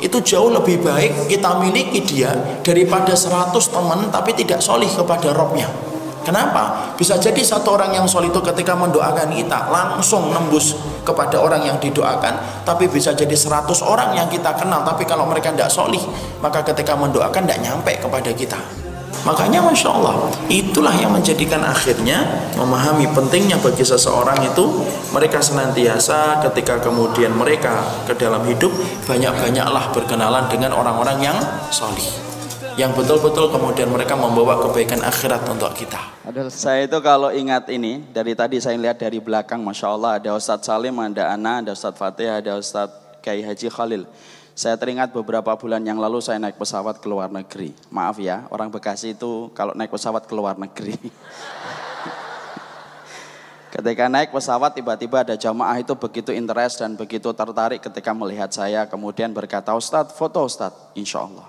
itu jauh lebih baik kita miliki dia daripada 100 teman tapi tidak solih kepada robnya kenapa? bisa jadi satu orang yang solih itu ketika mendoakan kita langsung nembus kepada orang yang didoakan tapi bisa jadi 100 orang yang kita kenal tapi kalau mereka tidak solih maka ketika mendoakan tidak nyampe kepada kita Makanya Masya Allah, itulah yang menjadikan akhirnya memahami pentingnya bagi seseorang itu mereka senantiasa ketika kemudian mereka ke dalam hidup banyak-banyaklah berkenalan dengan orang-orang yang solih yang betul-betul kemudian mereka membawa kebaikan akhirat untuk kita. saya itu kalau ingat ini, dari tadi saya lihat dari belakang, Masya Allah, ada Ustadz Salim, ada Ana, ada Ustadz Fatih, ada Ustadz Kiai Haji Khalil. Saya teringat beberapa bulan yang lalu saya naik pesawat ke luar negeri. Maaf ya, orang Bekasi itu kalau naik pesawat ke luar negeri. ketika naik pesawat tiba-tiba ada jamaah itu begitu interest dan begitu tertarik ketika melihat saya. Kemudian berkata, Ustadz foto Ustadz, insya Allah.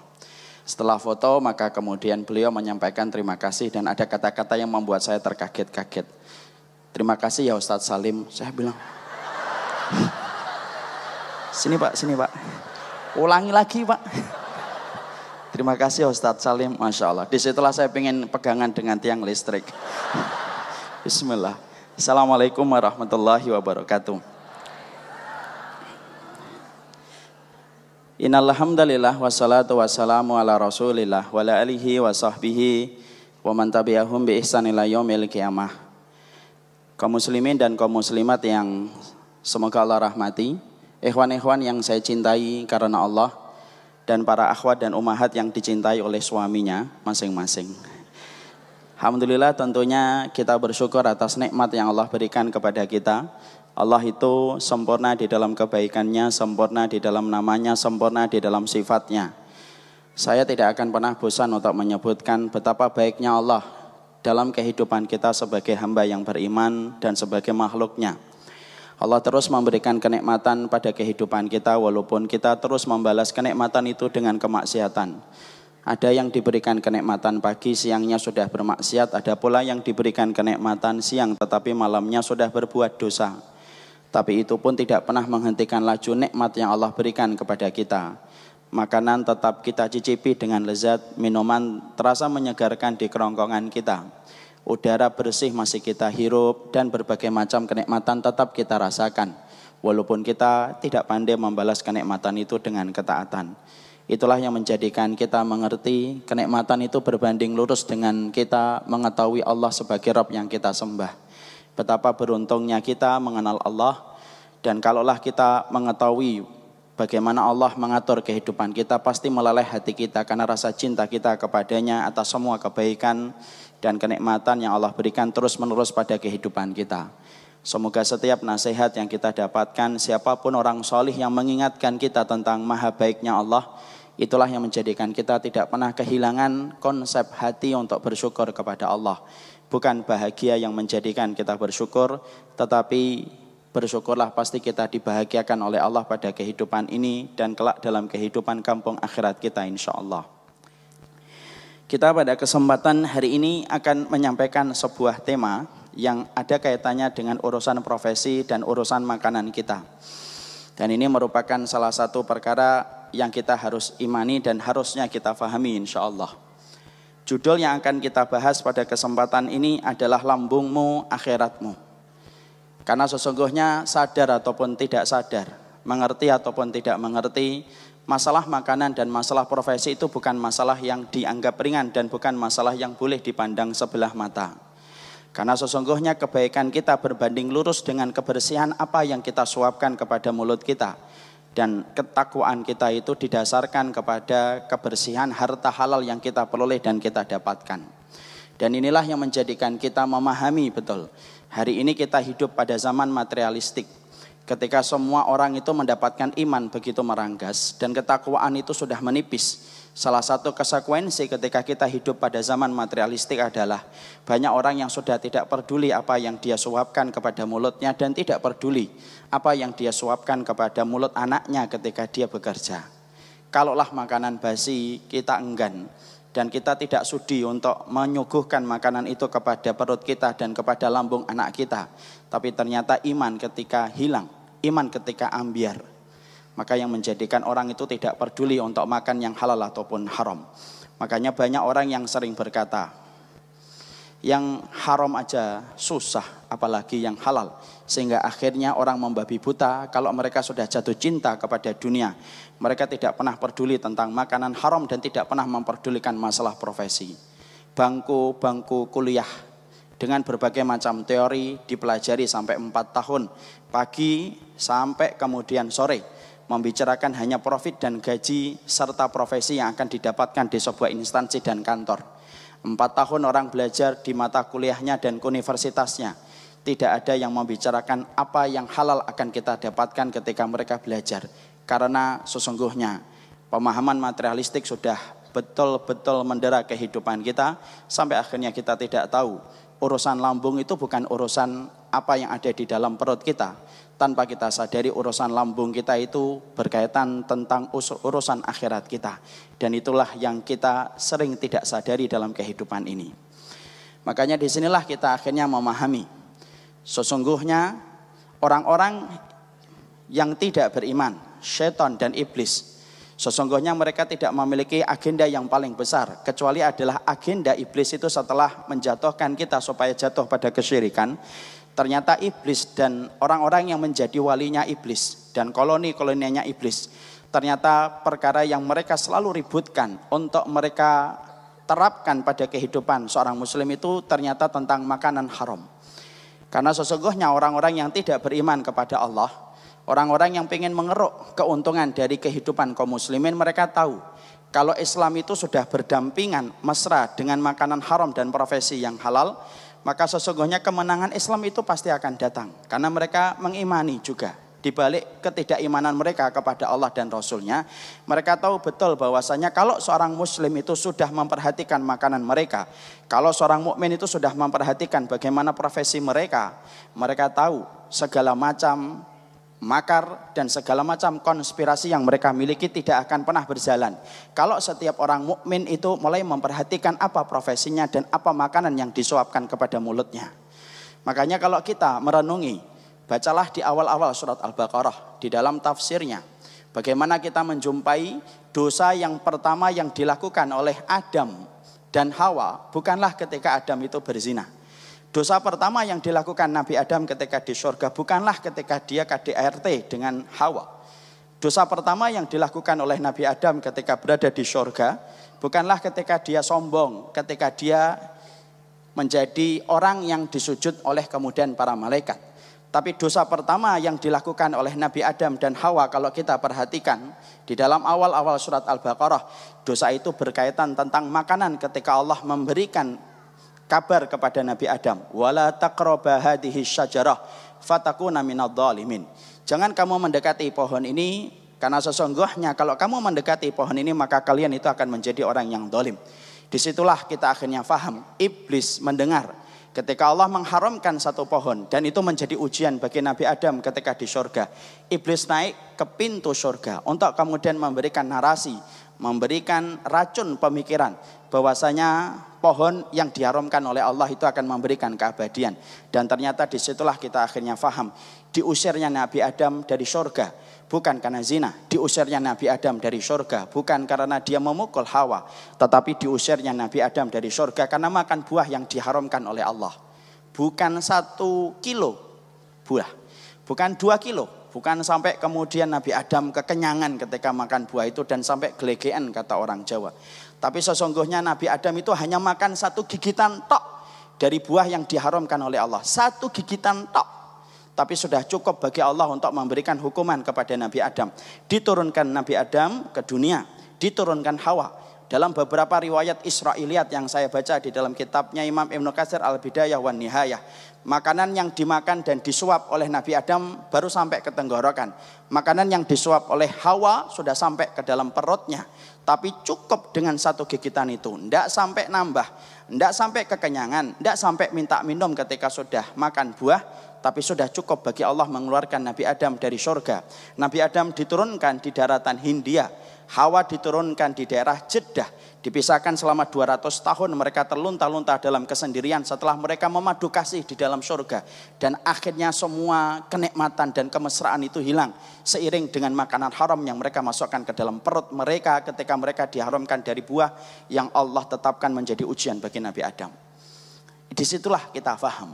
Setelah foto maka kemudian beliau menyampaikan terima kasih dan ada kata-kata yang membuat saya terkaget-kaget. Terima kasih ya Ustadz Salim. Saya bilang, sini pak, sini pak. Ulangi lagi Pak. Terima kasih Ustadz Salim, Masya Allah. Disitulah saya ingin pegangan dengan tiang listrik. Bismillah. Assalamualaikum warahmatullahi wabarakatuh. Innalhamdalillah wassalatu wassalamu ala rasulillah wa ala alihi wa sahbihi wa man tabi'ahum bi ihsan ila yaumil qiyamah. Kaum muslimin dan kaum muslimat yang semoga Allah rahmati ikhwan-ikhwan yang saya cintai karena Allah dan para akhwat dan umahat yang dicintai oleh suaminya masing-masing. Alhamdulillah tentunya kita bersyukur atas nikmat yang Allah berikan kepada kita. Allah itu sempurna di dalam kebaikannya, sempurna di dalam namanya, sempurna di dalam sifatnya. Saya tidak akan pernah bosan untuk menyebutkan betapa baiknya Allah dalam kehidupan kita sebagai hamba yang beriman dan sebagai makhluknya. nya Allah terus memberikan kenikmatan pada kehidupan kita walaupun kita terus membalas kenikmatan itu dengan kemaksiatan. Ada yang diberikan kenikmatan pagi, siangnya sudah bermaksiat. Ada pula yang diberikan kenikmatan siang, tetapi malamnya sudah berbuat dosa. Tapi itu pun tidak pernah menghentikan laju nikmat yang Allah berikan kepada kita. Makanan tetap kita cicipi dengan lezat, minuman terasa menyegarkan di kerongkongan kita. Udara bersih masih kita hirup dan berbagai macam kenikmatan tetap kita rasakan. Walaupun kita tidak pandai membalas kenikmatan itu dengan ketaatan. Itulah yang menjadikan kita mengerti kenikmatan itu berbanding lurus dengan kita mengetahui Allah sebagai Rob yang kita sembah. Betapa beruntungnya kita mengenal Allah dan kalaulah kita mengetahui bagaimana Allah mengatur kehidupan kita pasti meleleh hati kita karena rasa cinta kita kepadanya atas semua kebaikan dan kenikmatan yang Allah berikan terus-menerus pada kehidupan kita. Semoga setiap nasihat yang kita dapatkan, siapapun orang solih yang mengingatkan kita tentang maha baiknya Allah, itulah yang menjadikan kita tidak pernah kehilangan konsep hati untuk bersyukur kepada Allah. Bukan bahagia yang menjadikan kita bersyukur, tetapi bersyukurlah pasti kita dibahagiakan oleh Allah pada kehidupan ini dan kelak dalam kehidupan kampung akhirat kita insya Allah. Kita pada kesempatan hari ini akan menyampaikan sebuah tema yang ada kaitannya dengan urusan profesi dan urusan makanan kita. Dan ini merupakan salah satu perkara yang kita harus imani dan harusnya kita fahami insya Allah. Judul yang akan kita bahas pada kesempatan ini adalah lambungmu akhiratmu. Karena sesungguhnya sadar ataupun tidak sadar, mengerti ataupun tidak mengerti, masalah makanan dan masalah profesi itu bukan masalah yang dianggap ringan dan bukan masalah yang boleh dipandang sebelah mata. Karena sesungguhnya kebaikan kita berbanding lurus dengan kebersihan apa yang kita suapkan kepada mulut kita. Dan ketakwaan kita itu didasarkan kepada kebersihan harta halal yang kita peroleh dan kita dapatkan. Dan inilah yang menjadikan kita memahami betul. Hari ini kita hidup pada zaman materialistik Ketika semua orang itu mendapatkan iman begitu meranggas dan ketakwaan itu sudah menipis. Salah satu konsekuensi ketika kita hidup pada zaman materialistik adalah banyak orang yang sudah tidak peduli apa yang dia suapkan kepada mulutnya dan tidak peduli apa yang dia suapkan kepada mulut anaknya ketika dia bekerja. Kalaulah makanan basi kita enggan, dan kita tidak sudi untuk menyuguhkan makanan itu kepada perut kita dan kepada lambung anak kita. Tapi ternyata iman ketika hilang, iman ketika ambiar. Maka yang menjadikan orang itu tidak peduli untuk makan yang halal ataupun haram. Makanya banyak orang yang sering berkata, yang haram aja susah, apalagi yang halal sehingga akhirnya orang membabi buta kalau mereka sudah jatuh cinta kepada dunia. Mereka tidak pernah peduli tentang makanan haram dan tidak pernah memperdulikan masalah profesi. Bangku-bangku kuliah dengan berbagai macam teori dipelajari sampai 4 tahun, pagi sampai kemudian sore membicarakan hanya profit dan gaji serta profesi yang akan didapatkan di sebuah instansi dan kantor. Empat tahun orang belajar di mata kuliahnya dan universitasnya tidak ada yang membicarakan apa yang halal akan kita dapatkan ketika mereka belajar. Karena sesungguhnya pemahaman materialistik sudah betul-betul mendera kehidupan kita sampai akhirnya kita tidak tahu urusan lambung itu bukan urusan apa yang ada di dalam perut kita. Tanpa kita sadari urusan lambung kita itu berkaitan tentang urusan akhirat kita. Dan itulah yang kita sering tidak sadari dalam kehidupan ini. Makanya disinilah kita akhirnya memahami Sesungguhnya orang-orang yang tidak beriman, setan dan iblis, sesungguhnya mereka tidak memiliki agenda yang paling besar, kecuali adalah agenda iblis itu setelah menjatuhkan kita supaya jatuh pada kesyirikan. Ternyata iblis dan orang-orang yang menjadi walinya iblis dan koloni-koloninya iblis, ternyata perkara yang mereka selalu ributkan untuk mereka terapkan pada kehidupan seorang muslim itu ternyata tentang makanan haram. Karena sesungguhnya orang-orang yang tidak beriman kepada Allah, orang-orang yang ingin mengeruk keuntungan dari kehidupan kaum muslimin, mereka tahu kalau Islam itu sudah berdampingan mesra dengan makanan haram dan profesi yang halal, maka sesungguhnya kemenangan Islam itu pasti akan datang karena mereka mengimani juga di balik ketidakimanan mereka kepada Allah dan Rasulnya, mereka tahu betul bahwasanya kalau seorang Muslim itu sudah memperhatikan makanan mereka, kalau seorang mukmin itu sudah memperhatikan bagaimana profesi mereka, mereka tahu segala macam makar dan segala macam konspirasi yang mereka miliki tidak akan pernah berjalan. Kalau setiap orang mukmin itu mulai memperhatikan apa profesinya dan apa makanan yang disuapkan kepada mulutnya. Makanya kalau kita merenungi Bacalah di awal-awal surat Al-Baqarah di dalam tafsirnya. Bagaimana kita menjumpai dosa yang pertama yang dilakukan oleh Adam dan Hawa bukanlah ketika Adam itu berzina. Dosa pertama yang dilakukan Nabi Adam ketika di surga bukanlah ketika dia KDRT dengan Hawa. Dosa pertama yang dilakukan oleh Nabi Adam ketika berada di surga bukanlah ketika dia sombong, ketika dia menjadi orang yang disujud oleh kemudian para malaikat. Tapi dosa pertama yang dilakukan oleh Nabi Adam dan Hawa kalau kita perhatikan di dalam awal-awal surat Al-Baqarah, dosa itu berkaitan tentang makanan ketika Allah memberikan kabar kepada Nabi Adam, wala taqraba hadhihi syajarah fatakuna minadh Jangan kamu mendekati pohon ini karena sesungguhnya kalau kamu mendekati pohon ini maka kalian itu akan menjadi orang yang dolim. Disitulah kita akhirnya faham iblis mendengar Ketika Allah mengharamkan satu pohon dan itu menjadi ujian bagi Nabi Adam ketika di surga. Iblis naik ke pintu surga untuk kemudian memberikan narasi, memberikan racun pemikiran bahwasanya pohon yang diharamkan oleh Allah itu akan memberikan keabadian. Dan ternyata disitulah kita akhirnya faham diusirnya Nabi Adam dari surga bukan karena zina, diusirnya Nabi Adam dari surga, bukan karena dia memukul Hawa, tetapi diusirnya Nabi Adam dari surga karena makan buah yang diharamkan oleh Allah. Bukan satu kilo buah, bukan dua kilo, bukan sampai kemudian Nabi Adam kekenyangan ketika makan buah itu dan sampai gelegean kata orang Jawa. Tapi sesungguhnya Nabi Adam itu hanya makan satu gigitan tok dari buah yang diharamkan oleh Allah. Satu gigitan tok tapi sudah cukup bagi Allah untuk memberikan hukuman kepada Nabi Adam. Diturunkan Nabi Adam ke dunia, diturunkan Hawa. Dalam beberapa riwayat Israiliyat yang saya baca di dalam kitabnya Imam Ibn Katsir Al-Bidayah wan Nihayah, makanan yang dimakan dan disuap oleh Nabi Adam baru sampai ke tenggorokan. Makanan yang disuap oleh Hawa sudah sampai ke dalam perutnya. Tapi cukup dengan satu gigitan itu, tidak sampai nambah, tidak sampai kekenyangan, tidak sampai minta minum ketika sudah makan buah, tapi sudah cukup bagi Allah mengeluarkan Nabi Adam dari surga. Nabi Adam diturunkan di daratan Hindia, Hawa diturunkan di daerah Jeddah, dipisahkan selama 200 tahun mereka terlunta-lunta dalam kesendirian setelah mereka memadu kasih di dalam surga dan akhirnya semua kenikmatan dan kemesraan itu hilang seiring dengan makanan haram yang mereka masukkan ke dalam perut mereka ketika mereka diharamkan dari buah yang Allah tetapkan menjadi ujian bagi Nabi Adam. Disitulah kita faham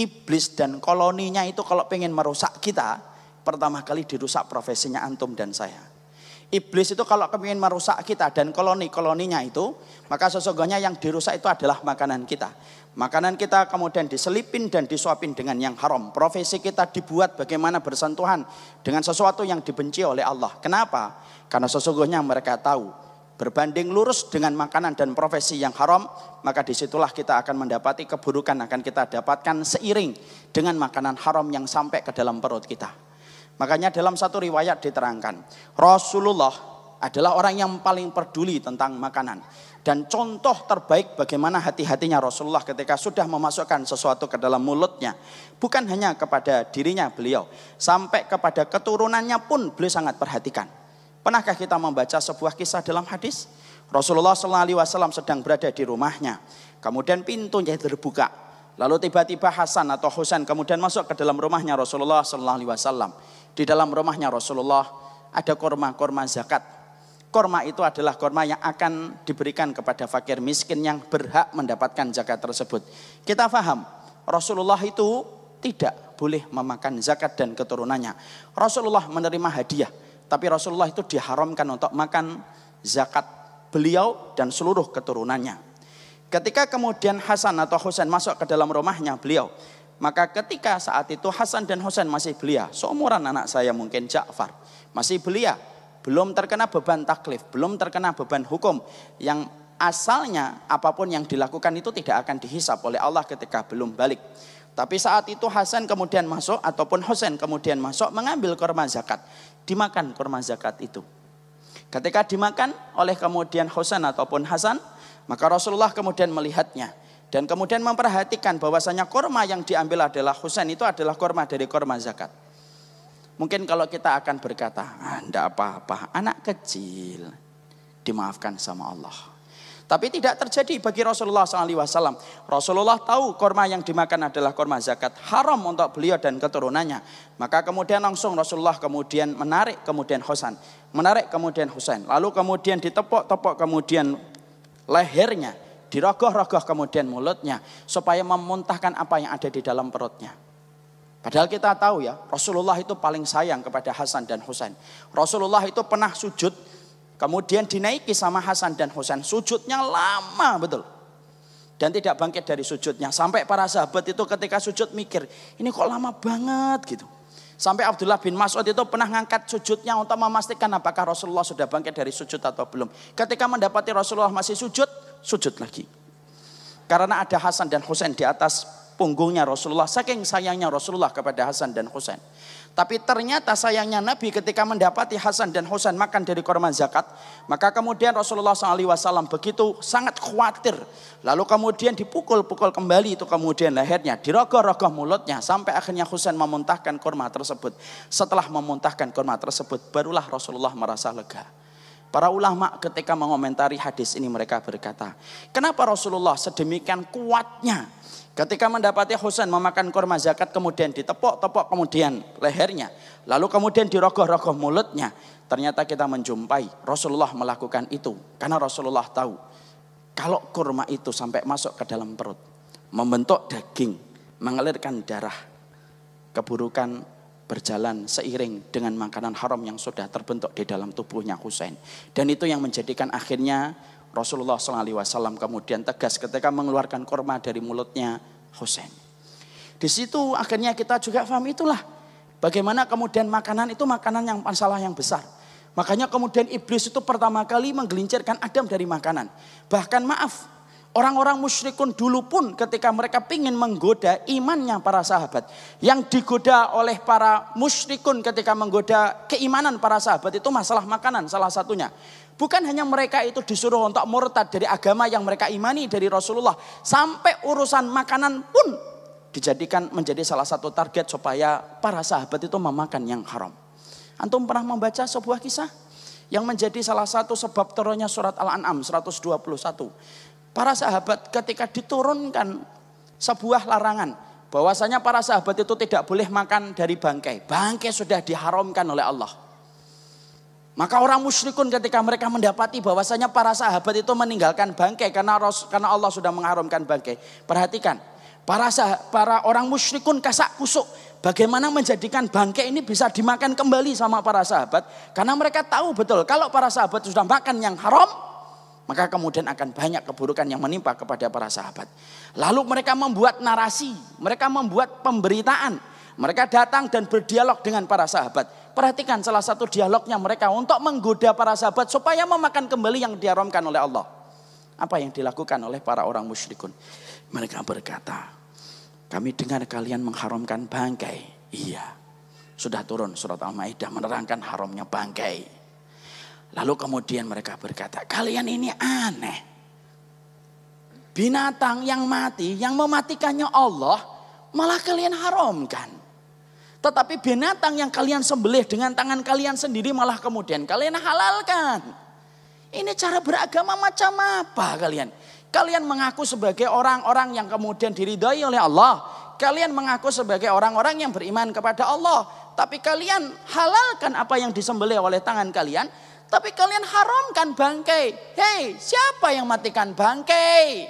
iblis dan koloninya itu kalau pengen merusak kita, pertama kali dirusak profesinya antum dan saya. Iblis itu kalau kepingin merusak kita dan koloni-koloninya itu, maka sesungguhnya yang dirusak itu adalah makanan kita. Makanan kita kemudian diselipin dan disuapin dengan yang haram. Profesi kita dibuat bagaimana bersentuhan dengan sesuatu yang dibenci oleh Allah. Kenapa? Karena sesungguhnya mereka tahu berbanding lurus dengan makanan dan profesi yang haram, maka disitulah kita akan mendapati keburukan akan kita dapatkan seiring dengan makanan haram yang sampai ke dalam perut kita. Makanya dalam satu riwayat diterangkan, Rasulullah adalah orang yang paling peduli tentang makanan. Dan contoh terbaik bagaimana hati-hatinya Rasulullah ketika sudah memasukkan sesuatu ke dalam mulutnya. Bukan hanya kepada dirinya beliau, sampai kepada keturunannya pun beliau sangat perhatikan. Pernahkah kita membaca sebuah kisah dalam hadis? Rasulullah SAW sedang berada di rumahnya. Kemudian pintunya terbuka. Lalu tiba-tiba Hasan atau Husain kemudian masuk ke dalam rumahnya Rasulullah SAW. Di dalam rumahnya Rasulullah ada korma-korma zakat. Korma itu adalah korma yang akan diberikan kepada fakir miskin yang berhak mendapatkan zakat tersebut. Kita faham, Rasulullah itu tidak boleh memakan zakat dan keturunannya. Rasulullah menerima hadiah tapi Rasulullah itu diharamkan untuk makan zakat beliau dan seluruh keturunannya. Ketika kemudian Hasan atau Husain masuk ke dalam rumahnya beliau, maka ketika saat itu Hasan dan Husain masih belia, seumuran anak saya mungkin Ja'far, masih belia, belum terkena beban taklif, belum terkena beban hukum yang asalnya apapun yang dilakukan itu tidak akan dihisap oleh Allah ketika belum balik. Tapi saat itu Hasan kemudian masuk ataupun Husain kemudian masuk mengambil korban zakat dimakan kurma zakat itu. Ketika dimakan oleh kemudian Husain ataupun Hasan, maka Rasulullah kemudian melihatnya dan kemudian memperhatikan bahwasanya kurma yang diambil adalah Husain itu adalah kurma dari kurma zakat. Mungkin kalau kita akan berkata, ah, apa-apa, anak kecil dimaafkan sama Allah. Tapi tidak terjadi bagi Rasulullah SAW. Rasulullah tahu korma yang dimakan adalah korma zakat haram untuk beliau dan keturunannya. Maka kemudian langsung Rasulullah kemudian menarik kemudian Hasan. Menarik kemudian Husain. Lalu kemudian ditepok-tepok kemudian lehernya. Dirogoh-rogoh kemudian mulutnya. Supaya memuntahkan apa yang ada di dalam perutnya. Padahal kita tahu ya, Rasulullah itu paling sayang kepada Hasan dan Husain. Rasulullah itu pernah sujud Kemudian dinaiki sama Hasan dan Husain. Sujudnya lama betul. Dan tidak bangkit dari sujudnya. Sampai para sahabat itu ketika sujud mikir, ini kok lama banget gitu. Sampai Abdullah bin Mas'ud itu pernah ngangkat sujudnya untuk memastikan apakah Rasulullah sudah bangkit dari sujud atau belum. Ketika mendapati Rasulullah masih sujud, sujud lagi. Karena ada Hasan dan Husain di atas punggungnya Rasulullah. Saking sayangnya Rasulullah kepada Hasan dan Husain. Tapi ternyata sayangnya Nabi ketika mendapati Hasan dan Husain makan dari korban zakat, maka kemudian Rasulullah SAW begitu sangat khawatir. Lalu kemudian dipukul-pukul kembali itu kemudian lehernya, dirogoh-rogoh mulutnya sampai akhirnya Husain memuntahkan korma tersebut. Setelah memuntahkan korma tersebut, barulah Rasulullah merasa lega. Para ulama ketika mengomentari hadis ini mereka berkata, kenapa Rasulullah sedemikian kuatnya Ketika mendapati Husain memakan kurma zakat kemudian ditepok-tepok kemudian lehernya. Lalu kemudian dirogoh-rogoh mulutnya. Ternyata kita menjumpai Rasulullah melakukan itu. Karena Rasulullah tahu kalau kurma itu sampai masuk ke dalam perut. Membentuk daging, mengalirkan darah. Keburukan berjalan seiring dengan makanan haram yang sudah terbentuk di dalam tubuhnya Husain. Dan itu yang menjadikan akhirnya Rasulullah SAW kemudian tegas ketika mengeluarkan korma dari mulutnya Hussein. Di situ akhirnya kita juga paham itulah. Bagaimana kemudian makanan itu makanan yang masalah yang besar. Makanya kemudian iblis itu pertama kali menggelincirkan Adam dari makanan. Bahkan maaf, orang-orang musyrikun dulu pun ketika mereka ingin menggoda imannya para sahabat. Yang digoda oleh para musyrikun ketika menggoda keimanan para sahabat itu masalah makanan salah satunya. Bukan hanya mereka itu disuruh untuk murtad dari agama yang mereka imani dari Rasulullah. Sampai urusan makanan pun dijadikan menjadi salah satu target supaya para sahabat itu memakan yang haram. Antum pernah membaca sebuah kisah yang menjadi salah satu sebab turunnya surat Al-An'am 121. Para sahabat ketika diturunkan sebuah larangan bahwasanya para sahabat itu tidak boleh makan dari bangkai. Bangkai sudah diharamkan oleh Allah. Maka orang musyrikun ketika mereka mendapati bahwasanya para sahabat itu meninggalkan bangkai karena karena Allah sudah mengharumkan bangkai. Perhatikan, para sah, para orang musyrikun kasak kusuk bagaimana menjadikan bangkai ini bisa dimakan kembali sama para sahabat karena mereka tahu betul kalau para sahabat sudah makan yang haram maka kemudian akan banyak keburukan yang menimpa kepada para sahabat. Lalu mereka membuat narasi, mereka membuat pemberitaan, mereka datang dan berdialog dengan para sahabat. Perhatikan salah satu dialognya mereka untuk menggoda para sahabat supaya memakan kembali yang diharamkan oleh Allah. Apa yang dilakukan oleh para orang musyrikun? Mereka berkata, kami dengar kalian mengharamkan bangkai. Iya, sudah turun surat Al-Ma'idah menerangkan haramnya bangkai. Lalu kemudian mereka berkata, kalian ini aneh. Binatang yang mati, yang mematikannya Allah, malah kalian haramkan. Tetapi binatang yang kalian sembelih dengan tangan kalian sendiri malah kemudian kalian halalkan. Ini cara beragama macam apa kalian? Kalian mengaku sebagai orang-orang yang kemudian diridhai oleh Allah. Kalian mengaku sebagai orang-orang yang beriman kepada Allah. Tapi kalian halalkan apa yang disembelih oleh tangan kalian. Tapi kalian haramkan bangkai. Hei, siapa yang matikan bangkai?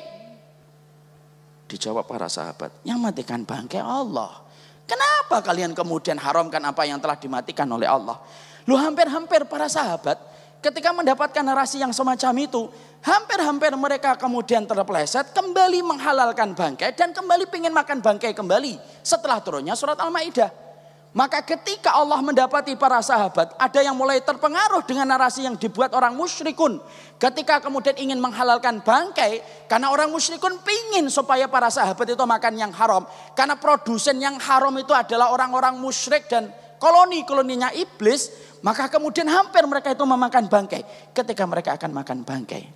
Dijawab para sahabat, yang matikan bangkai Allah. Kenapa kalian kemudian haramkan apa yang telah dimatikan oleh Allah? Lu hampir-hampir para sahabat ketika mendapatkan narasi yang semacam itu, hampir-hampir mereka kemudian terpeleset, kembali menghalalkan bangkai dan kembali ingin makan bangkai kembali setelah turunnya surat Al-Maidah. Maka ketika Allah mendapati para sahabat, ada yang mulai terpengaruh dengan narasi yang dibuat orang musyrikun. Ketika kemudian ingin menghalalkan bangkai, karena orang musyrikun pingin supaya para sahabat itu makan yang haram. Karena produsen yang haram itu adalah orang-orang musyrik dan koloni-koloninya iblis. Maka kemudian hampir mereka itu memakan bangkai. Ketika mereka akan makan bangkai.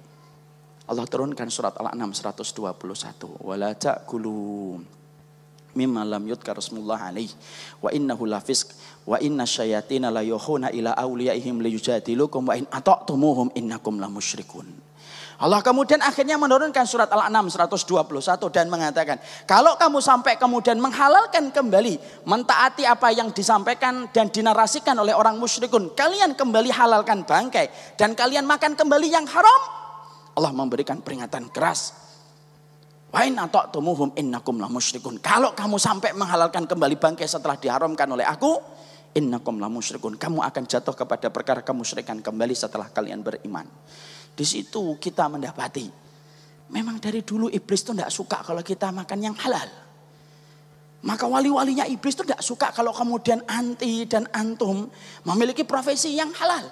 Allah turunkan surat Al-An'am 121. Wala ta'kulum mimma lam yudkar smullah alaih wa innahu lafisq wa inna syayatina la yuhuna ila awliyaihim liyujadilukum wa in ata'tumuhum innakum la musyrikun Allah kemudian akhirnya menurunkan surat Al-An'am 121 dan mengatakan, kalau kamu sampai kemudian menghalalkan kembali, mentaati apa yang disampaikan dan dinarasikan oleh orang musyrikun, kalian kembali halalkan bangkai dan kalian makan kembali yang haram. Allah memberikan peringatan keras Wain atau tumuhum innakum la musyrikun. Kalau kamu sampai menghalalkan kembali bangkai setelah diharamkan oleh aku, innakum la musyrikun. Kamu akan jatuh kepada perkara kamu kemusyrikan kembali setelah kalian beriman. Di situ kita mendapati memang dari dulu iblis itu tidak suka kalau kita makan yang halal. Maka wali-walinya iblis itu tidak suka kalau kemudian anti dan antum memiliki profesi yang halal.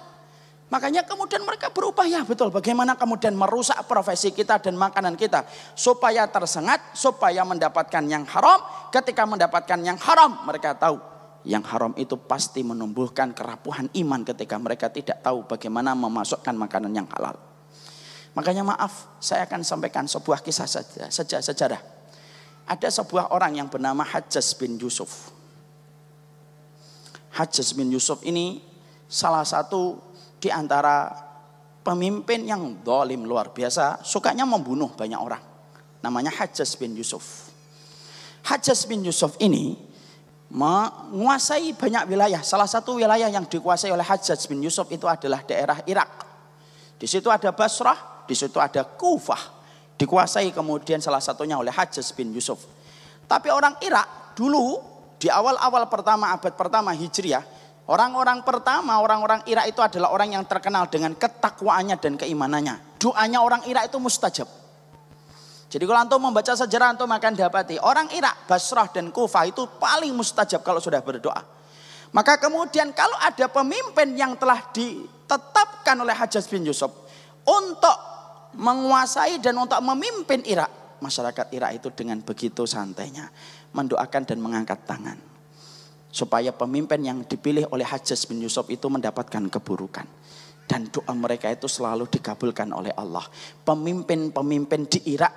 Makanya kemudian mereka berubah ya betul. Bagaimana kemudian merusak profesi kita dan makanan kita. Supaya tersengat, supaya mendapatkan yang haram. Ketika mendapatkan yang haram mereka tahu. Yang haram itu pasti menumbuhkan kerapuhan iman ketika mereka tidak tahu bagaimana memasukkan makanan yang halal. Makanya maaf, saya akan sampaikan sebuah kisah saja, sejarah. Ada sebuah orang yang bernama Hajjaz bin Yusuf. Hajjaz bin Yusuf ini salah satu di antara pemimpin yang dolim luar biasa, sukanya membunuh banyak orang. Namanya Hajjaj bin Yusuf. Hajjaj bin Yusuf ini menguasai banyak wilayah. Salah satu wilayah yang dikuasai oleh Hajjaj bin Yusuf itu adalah daerah Irak. Di situ ada Basrah, di situ ada Kufah. Dikuasai kemudian salah satunya oleh Hajjaj bin Yusuf. Tapi orang Irak dulu di awal-awal pertama abad pertama Hijriah Orang-orang pertama, orang-orang Irak itu adalah orang yang terkenal dengan ketakwaannya dan keimanannya. Doanya orang Irak itu mustajab. Jadi kalau antum membaca sejarah antum akan dapati orang Irak, Basrah dan Kufah itu paling mustajab kalau sudah berdoa. Maka kemudian kalau ada pemimpin yang telah ditetapkan oleh Hajjaj bin Yusuf untuk menguasai dan untuk memimpin Irak, masyarakat Irak itu dengan begitu santainya mendoakan dan mengangkat tangan supaya pemimpin yang dipilih oleh Hajjaj bin Yusuf itu mendapatkan keburukan. Dan doa mereka itu selalu dikabulkan oleh Allah. Pemimpin-pemimpin di Irak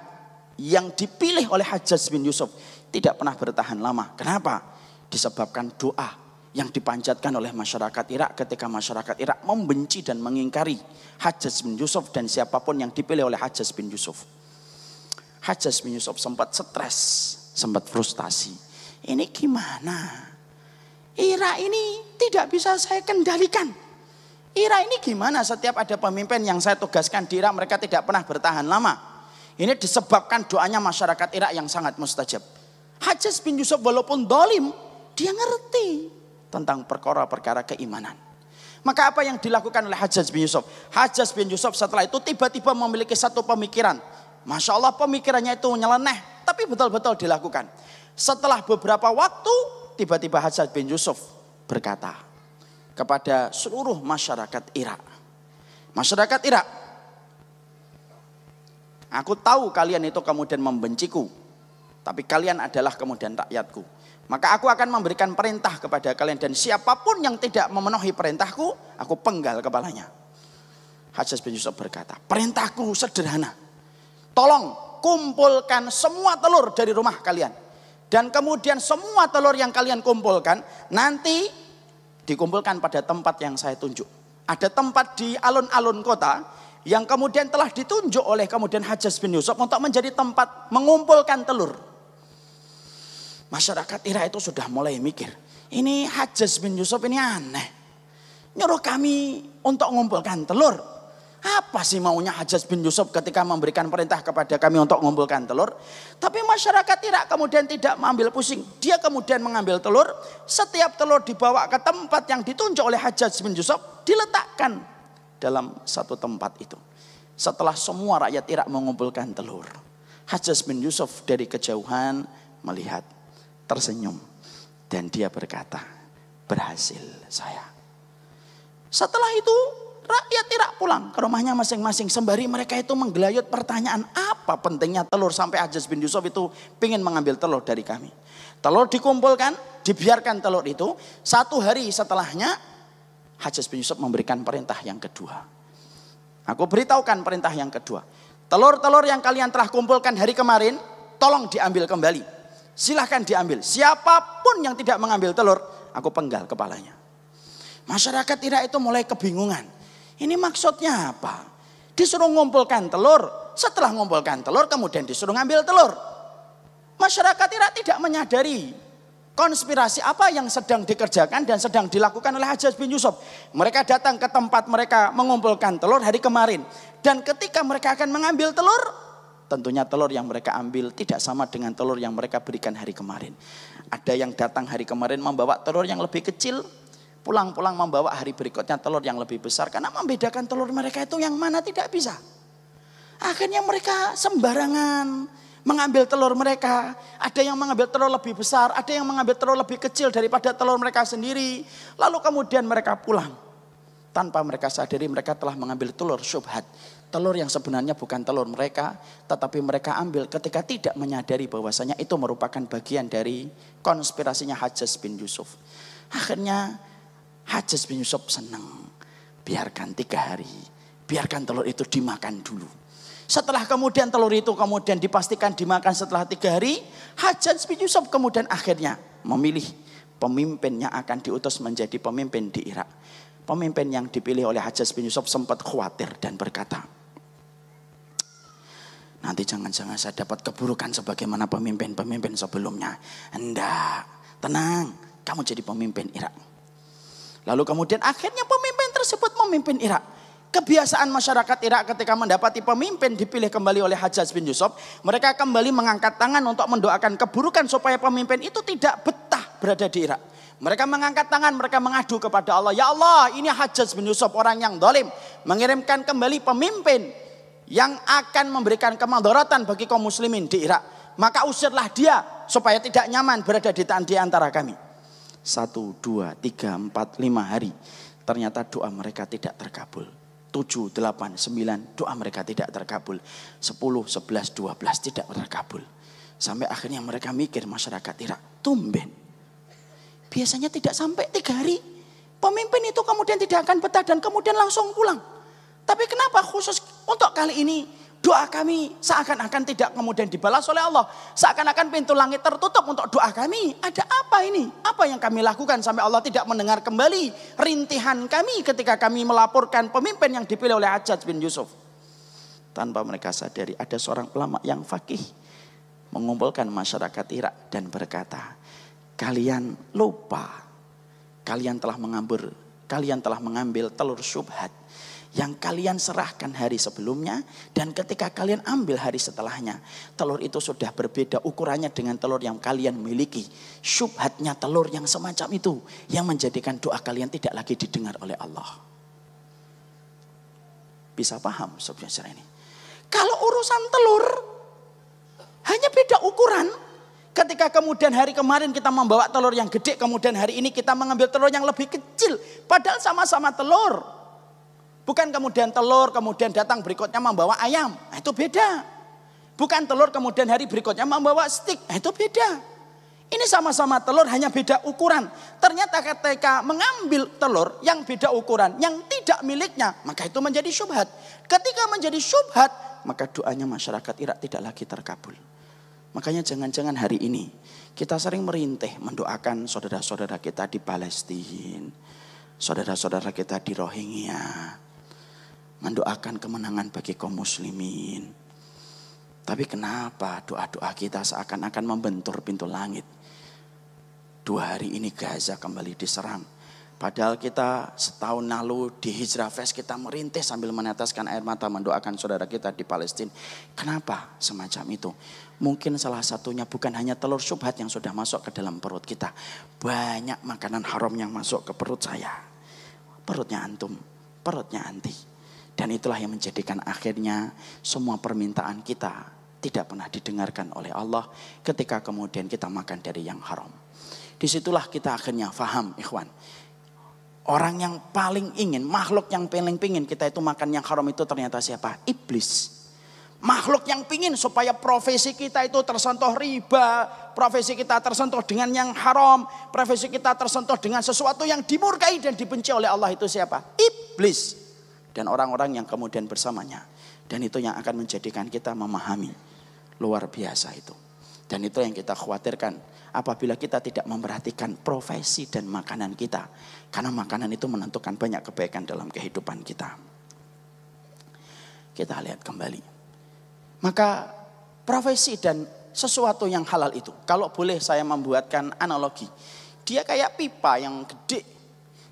yang dipilih oleh Hajjaj bin Yusuf tidak pernah bertahan lama. Kenapa? Disebabkan doa yang dipanjatkan oleh masyarakat Irak ketika masyarakat Irak membenci dan mengingkari Hajjaj bin Yusuf dan siapapun yang dipilih oleh Hajjaj bin Yusuf. Hajjaj bin Yusuf sempat stres, sempat frustasi. Ini gimana? Ira ini tidak bisa saya kendalikan. Ira ini gimana setiap ada pemimpin yang saya tugaskan di Ira mereka tidak pernah bertahan lama. Ini disebabkan doanya masyarakat Irak yang sangat mustajab. Hajjaj bin Yusuf walaupun dolim dia ngerti tentang perkara-perkara keimanan. Maka apa yang dilakukan oleh Hajjaj bin Yusuf? Hajjaj bin Yusuf setelah itu tiba-tiba memiliki satu pemikiran. Masya Allah pemikirannya itu nyeleneh tapi betul-betul dilakukan. Setelah beberapa waktu tiba-tiba Hasan bin Yusuf berkata kepada seluruh masyarakat Irak. Masyarakat Irak, aku tahu kalian itu kemudian membenciku, tapi kalian adalah kemudian rakyatku. Maka aku akan memberikan perintah kepada kalian dan siapapun yang tidak memenuhi perintahku, aku penggal kepalanya. Hajjaj bin Yusuf berkata, perintahku sederhana. Tolong kumpulkan semua telur dari rumah kalian dan kemudian semua telur yang kalian kumpulkan nanti dikumpulkan pada tempat yang saya tunjuk. Ada tempat di alun-alun kota yang kemudian telah ditunjuk oleh kemudian Hajjaj bin Yusuf untuk menjadi tempat mengumpulkan telur. Masyarakat Irak itu sudah mulai mikir, ini Hajjaj bin Yusuf ini aneh. Nyuruh kami untuk mengumpulkan telur, apa sih maunya Hajjaj bin Yusuf ketika memberikan perintah kepada kami untuk mengumpulkan telur? Tapi masyarakat Irak kemudian tidak mengambil pusing. Dia kemudian mengambil telur, setiap telur dibawa ke tempat yang ditunjuk oleh Hajjaj bin Yusuf, diletakkan dalam satu tempat itu. Setelah semua rakyat Irak mengumpulkan telur, Hajjaj bin Yusuf dari kejauhan melihat, tersenyum. Dan dia berkata, berhasil saya. Setelah itu Rakyat tidak pulang ke rumahnya masing-masing. Sembari mereka itu menggelayut pertanyaan apa pentingnya telur. Sampai Ajaz bin Yusuf itu ingin mengambil telur dari kami. Telur dikumpulkan, dibiarkan telur itu. Satu hari setelahnya Ajaz bin Yusuf memberikan perintah yang kedua. Aku beritahukan perintah yang kedua. Telur-telur yang kalian telah kumpulkan hari kemarin, tolong diambil kembali. Silahkan diambil. Siapapun yang tidak mengambil telur, aku penggal kepalanya. Masyarakat tidak itu mulai kebingungan. Ini maksudnya apa? Disuruh ngumpulkan telur. Setelah ngumpulkan telur kemudian disuruh ngambil telur. Masyarakat Irak tidak menyadari konspirasi apa yang sedang dikerjakan dan sedang dilakukan oleh Hajjaj bin Yusuf. Mereka datang ke tempat mereka mengumpulkan telur hari kemarin. Dan ketika mereka akan mengambil telur, tentunya telur yang mereka ambil tidak sama dengan telur yang mereka berikan hari kemarin. Ada yang datang hari kemarin membawa telur yang lebih kecil, pulang-pulang membawa hari berikutnya telur yang lebih besar. Karena membedakan telur mereka itu yang mana tidak bisa. Akhirnya mereka sembarangan mengambil telur mereka. Ada yang mengambil telur lebih besar, ada yang mengambil telur lebih kecil daripada telur mereka sendiri. Lalu kemudian mereka pulang. Tanpa mereka sadari mereka telah mengambil telur syubhat. Telur yang sebenarnya bukan telur mereka, tetapi mereka ambil ketika tidak menyadari bahwasanya itu merupakan bagian dari konspirasinya Hajjaj bin Yusuf. Akhirnya Hajat bin Yusuf senang. Biarkan tiga hari. Biarkan telur itu dimakan dulu. Setelah kemudian telur itu kemudian dipastikan dimakan setelah tiga hari. Hajat bin Yusuf kemudian akhirnya memilih pemimpinnya akan diutus menjadi pemimpin di Irak. Pemimpin yang dipilih oleh Hajat bin Yusuf sempat khawatir dan berkata, Nanti jangan-jangan saya dapat keburukan sebagaimana pemimpin-pemimpin sebelumnya. Endah, tenang, kamu jadi pemimpin Irak. Lalu kemudian akhirnya pemimpin tersebut memimpin Irak. Kebiasaan masyarakat Irak ketika mendapati pemimpin dipilih kembali oleh Hajjaj bin Yusuf, mereka kembali mengangkat tangan untuk mendoakan keburukan supaya pemimpin itu tidak betah berada di Irak. Mereka mengangkat tangan, mereka mengadu kepada Allah. Ya Allah, ini Hajjaj bin Yusuf orang yang dolim. Mengirimkan kembali pemimpin yang akan memberikan kemadoratan bagi kaum muslimin di Irak. Maka usirlah dia supaya tidak nyaman berada di antara kami. Satu, dua, tiga, empat, lima hari. Ternyata doa mereka tidak terkabul. Tujuh, delapan, sembilan, doa mereka tidak terkabul. Sepuluh, sebelas, dua belas, tidak terkabul. Sampai akhirnya mereka mikir masyarakat Irak, tumben. Biasanya tidak sampai tiga hari. Pemimpin itu kemudian tidak akan betah dan kemudian langsung pulang. Tapi kenapa khusus untuk kali ini Doa kami seakan-akan tidak kemudian dibalas oleh Allah. Seakan-akan pintu langit tertutup untuk doa kami. Ada apa ini? Apa yang kami lakukan sampai Allah tidak mendengar kembali rintihan kami ketika kami melaporkan pemimpin yang dipilih oleh Ajaj bin Yusuf. Tanpa mereka sadari ada seorang ulama yang fakih mengumpulkan masyarakat Irak dan berkata, "Kalian lupa. Kalian telah mengambil, kalian telah mengambil telur subhat yang kalian serahkan hari sebelumnya dan ketika kalian ambil hari setelahnya telur itu sudah berbeda ukurannya dengan telur yang kalian miliki syubhatnya telur yang semacam itu yang menjadikan doa kalian tidak lagi didengar oleh Allah bisa paham saudara ini kalau urusan telur hanya beda ukuran Ketika kemudian hari kemarin kita membawa telur yang gede, kemudian hari ini kita mengambil telur yang lebih kecil, padahal sama-sama telur Bukan kemudian telur, kemudian datang berikutnya membawa ayam. Nah, itu beda. Bukan telur, kemudian hari berikutnya membawa stik. Nah, itu beda. Ini sama-sama telur, hanya beda ukuran. Ternyata ketika mengambil telur yang beda ukuran, yang tidak miliknya, maka itu menjadi syubhat. Ketika menjadi syubhat, maka doanya masyarakat Irak tidak lagi terkabul. Makanya jangan-jangan hari ini kita sering merintih mendoakan saudara-saudara kita di Palestina, saudara-saudara kita di Rohingya, mendoakan kemenangan bagi kaum muslimin. Tapi kenapa doa-doa kita seakan-akan membentur pintu langit? Dua hari ini Gaza kembali diserang. Padahal kita setahun lalu di Hijrah Fest kita merintih sambil meneteskan air mata mendoakan saudara kita di Palestina. Kenapa semacam itu? Mungkin salah satunya bukan hanya telur subhat yang sudah masuk ke dalam perut kita. Banyak makanan haram yang masuk ke perut saya. Perutnya antum, perutnya anti dan itulah yang menjadikan akhirnya semua permintaan kita tidak pernah didengarkan oleh Allah ketika kemudian kita makan dari yang haram. Disitulah kita akhirnya faham ikhwan. Orang yang paling ingin, makhluk yang paling pingin kita itu makan yang haram itu ternyata siapa? Iblis. Makhluk yang pingin supaya profesi kita itu tersentuh riba, profesi kita tersentuh dengan yang haram, profesi kita tersentuh dengan sesuatu yang dimurkai dan dibenci oleh Allah itu siapa? Iblis dan orang-orang yang kemudian bersamanya. Dan itu yang akan menjadikan kita memahami luar biasa itu. Dan itu yang kita khawatirkan apabila kita tidak memperhatikan profesi dan makanan kita. Karena makanan itu menentukan banyak kebaikan dalam kehidupan kita. Kita lihat kembali. Maka profesi dan sesuatu yang halal itu. Kalau boleh saya membuatkan analogi. Dia kayak pipa yang gede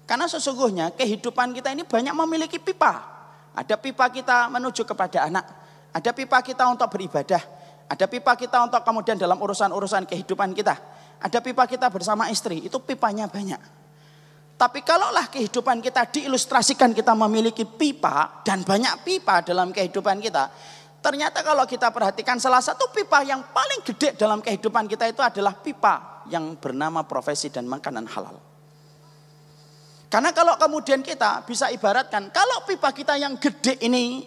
karena sesungguhnya kehidupan kita ini banyak memiliki pipa. Ada pipa kita menuju kepada anak, ada pipa kita untuk beribadah, ada pipa kita untuk kemudian dalam urusan-urusan kehidupan kita, ada pipa kita bersama istri, itu pipanya banyak. Tapi kalaulah kehidupan kita diilustrasikan kita memiliki pipa dan banyak pipa dalam kehidupan kita, ternyata kalau kita perhatikan salah satu pipa yang paling gede dalam kehidupan kita itu adalah pipa yang bernama profesi dan makanan halal. Karena kalau kemudian kita bisa ibaratkan, kalau pipa kita yang gede ini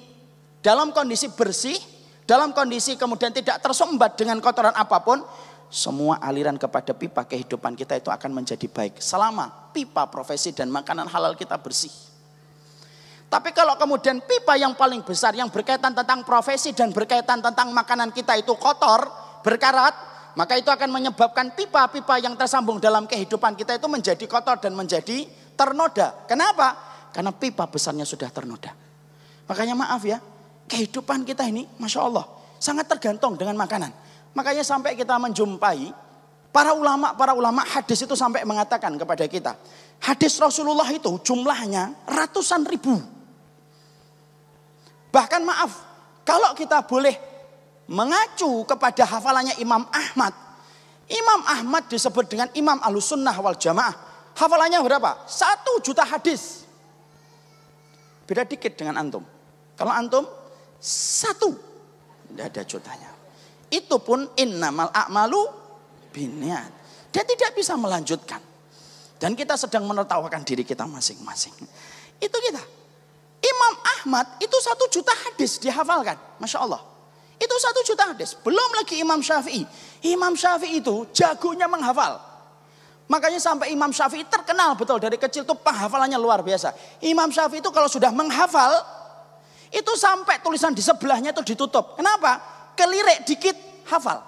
dalam kondisi bersih, dalam kondisi kemudian tidak tersumbat dengan kotoran apapun, semua aliran kepada pipa kehidupan kita itu akan menjadi baik. Selama pipa profesi dan makanan halal kita bersih. Tapi kalau kemudian pipa yang paling besar yang berkaitan tentang profesi dan berkaitan tentang makanan kita itu kotor, berkarat, maka itu akan menyebabkan pipa-pipa yang tersambung dalam kehidupan kita itu menjadi kotor dan menjadi ternoda. Kenapa? Karena pipa besarnya sudah ternoda. Makanya maaf ya, kehidupan kita ini Masya Allah sangat tergantung dengan makanan. Makanya sampai kita menjumpai para ulama, para ulama hadis itu sampai mengatakan kepada kita. Hadis Rasulullah itu jumlahnya ratusan ribu. Bahkan maaf, kalau kita boleh mengacu kepada hafalannya Imam Ahmad. Imam Ahmad disebut dengan Imam Sunnah wal Jamaah. Hafalannya berapa? Satu juta hadis. Beda dikit dengan antum. Kalau antum satu, tidak ada jutanya. Itu pun innamal a'malu biniat. Dia tidak bisa melanjutkan. Dan kita sedang menertawakan diri kita masing-masing. Itu kita. Imam Ahmad itu satu juta hadis dihafalkan. Masya Allah. Itu satu juta hadis. Belum lagi Imam Syafi'i. Imam Syafi'i itu jagonya menghafal. Makanya sampai Imam Syafi'i terkenal betul dari kecil tuh penghafalannya luar biasa. Imam Syafi'i itu kalau sudah menghafal itu sampai tulisan di sebelahnya itu ditutup. Kenapa? Kelirik dikit hafal.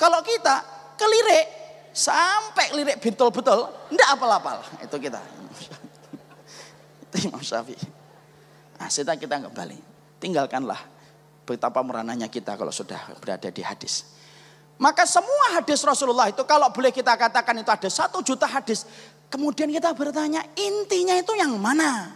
Kalau kita kelirik sampai lirik betul-betul ndak apal-apal itu kita. Imam Syafi'i. Nah, kita kita nggak balik. Tinggalkanlah betapa murananya kita kalau sudah berada di hadis. Maka semua hadis Rasulullah itu kalau boleh kita katakan itu ada satu juta hadis. Kemudian kita bertanya intinya itu yang mana?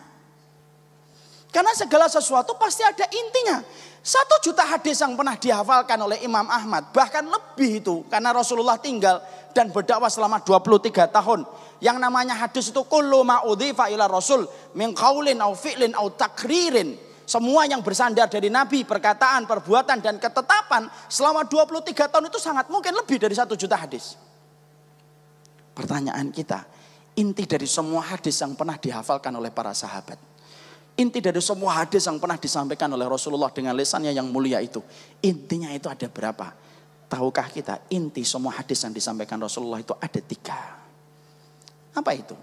Karena segala sesuatu pasti ada intinya. Satu juta hadis yang pernah dihafalkan oleh Imam Ahmad. Bahkan lebih itu. Karena Rasulullah tinggal dan berdakwah selama 23 tahun. Yang namanya hadis itu kullu ma'udhifa ila rasul min qawlin au fi'lin au takririn. Semua yang bersandar dari Nabi, perkataan, perbuatan, dan ketetapan selama 23 tahun itu sangat mungkin lebih dari satu juta hadis. Pertanyaan kita, inti dari semua hadis yang pernah dihafalkan oleh para sahabat. Inti dari semua hadis yang pernah disampaikan oleh Rasulullah dengan lesannya yang mulia itu. Intinya itu ada berapa? Tahukah kita inti semua hadis yang disampaikan Rasulullah itu ada tiga. Apa itu?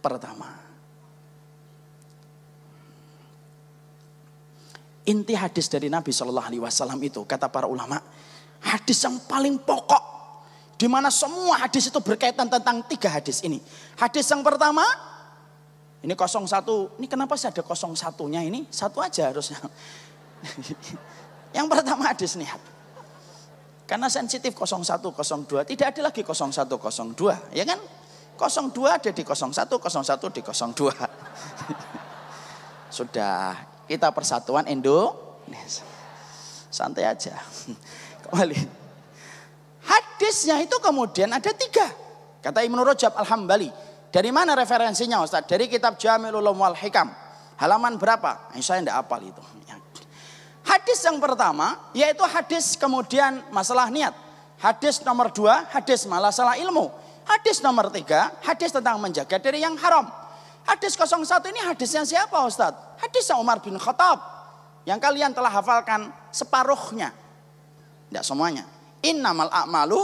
Pertama, Inti hadis dari Nabi Shallallahu Alaihi Wasallam itu kata para ulama hadis yang paling pokok di mana semua hadis itu berkaitan tentang tiga hadis ini. Hadis yang pertama ini 01. Ini kenapa sih ada 01-nya ini? Satu aja harusnya. yang pertama hadis niat. Karena sensitif 01, 02. Tidak ada lagi 01, 02. Ya kan? 02 ada di 01, 01 di 02. Sudah kita persatuan Indonesia. Santai aja. Kembali. Hadisnya itu kemudian ada tiga. Kata Ibnu Rajab Al-Hambali. Dari mana referensinya Ustaz? Dari kitab Jamil Ulum wal Hikam. Halaman berapa? Eh, saya tidak apal itu. Hadis yang pertama yaitu hadis kemudian masalah niat. Hadis nomor dua, hadis malah salah ilmu. Hadis nomor tiga, hadis tentang menjaga dari yang haram. Hadis 01 ini hadisnya siapa Ustadz? Hadisnya Umar bin Khattab. Yang kalian telah hafalkan separuhnya. Tidak semuanya. Innamal a'malu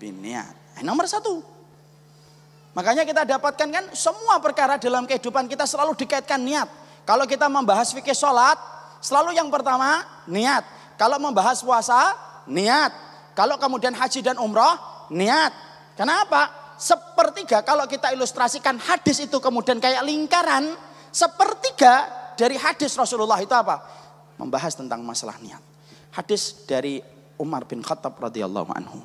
biniat. Nomor satu. Makanya kita dapatkan kan semua perkara dalam kehidupan kita selalu dikaitkan niat. Kalau kita membahas fikih sholat, selalu yang pertama niat. Kalau membahas puasa, niat. Kalau kemudian haji dan umroh, niat. Kenapa? sepertiga kalau kita ilustrasikan hadis itu kemudian kayak lingkaran, sepertiga dari hadis Rasulullah itu apa? Membahas tentang masalah niat. Hadis dari Umar bin Khattab radhiyallahu anhu.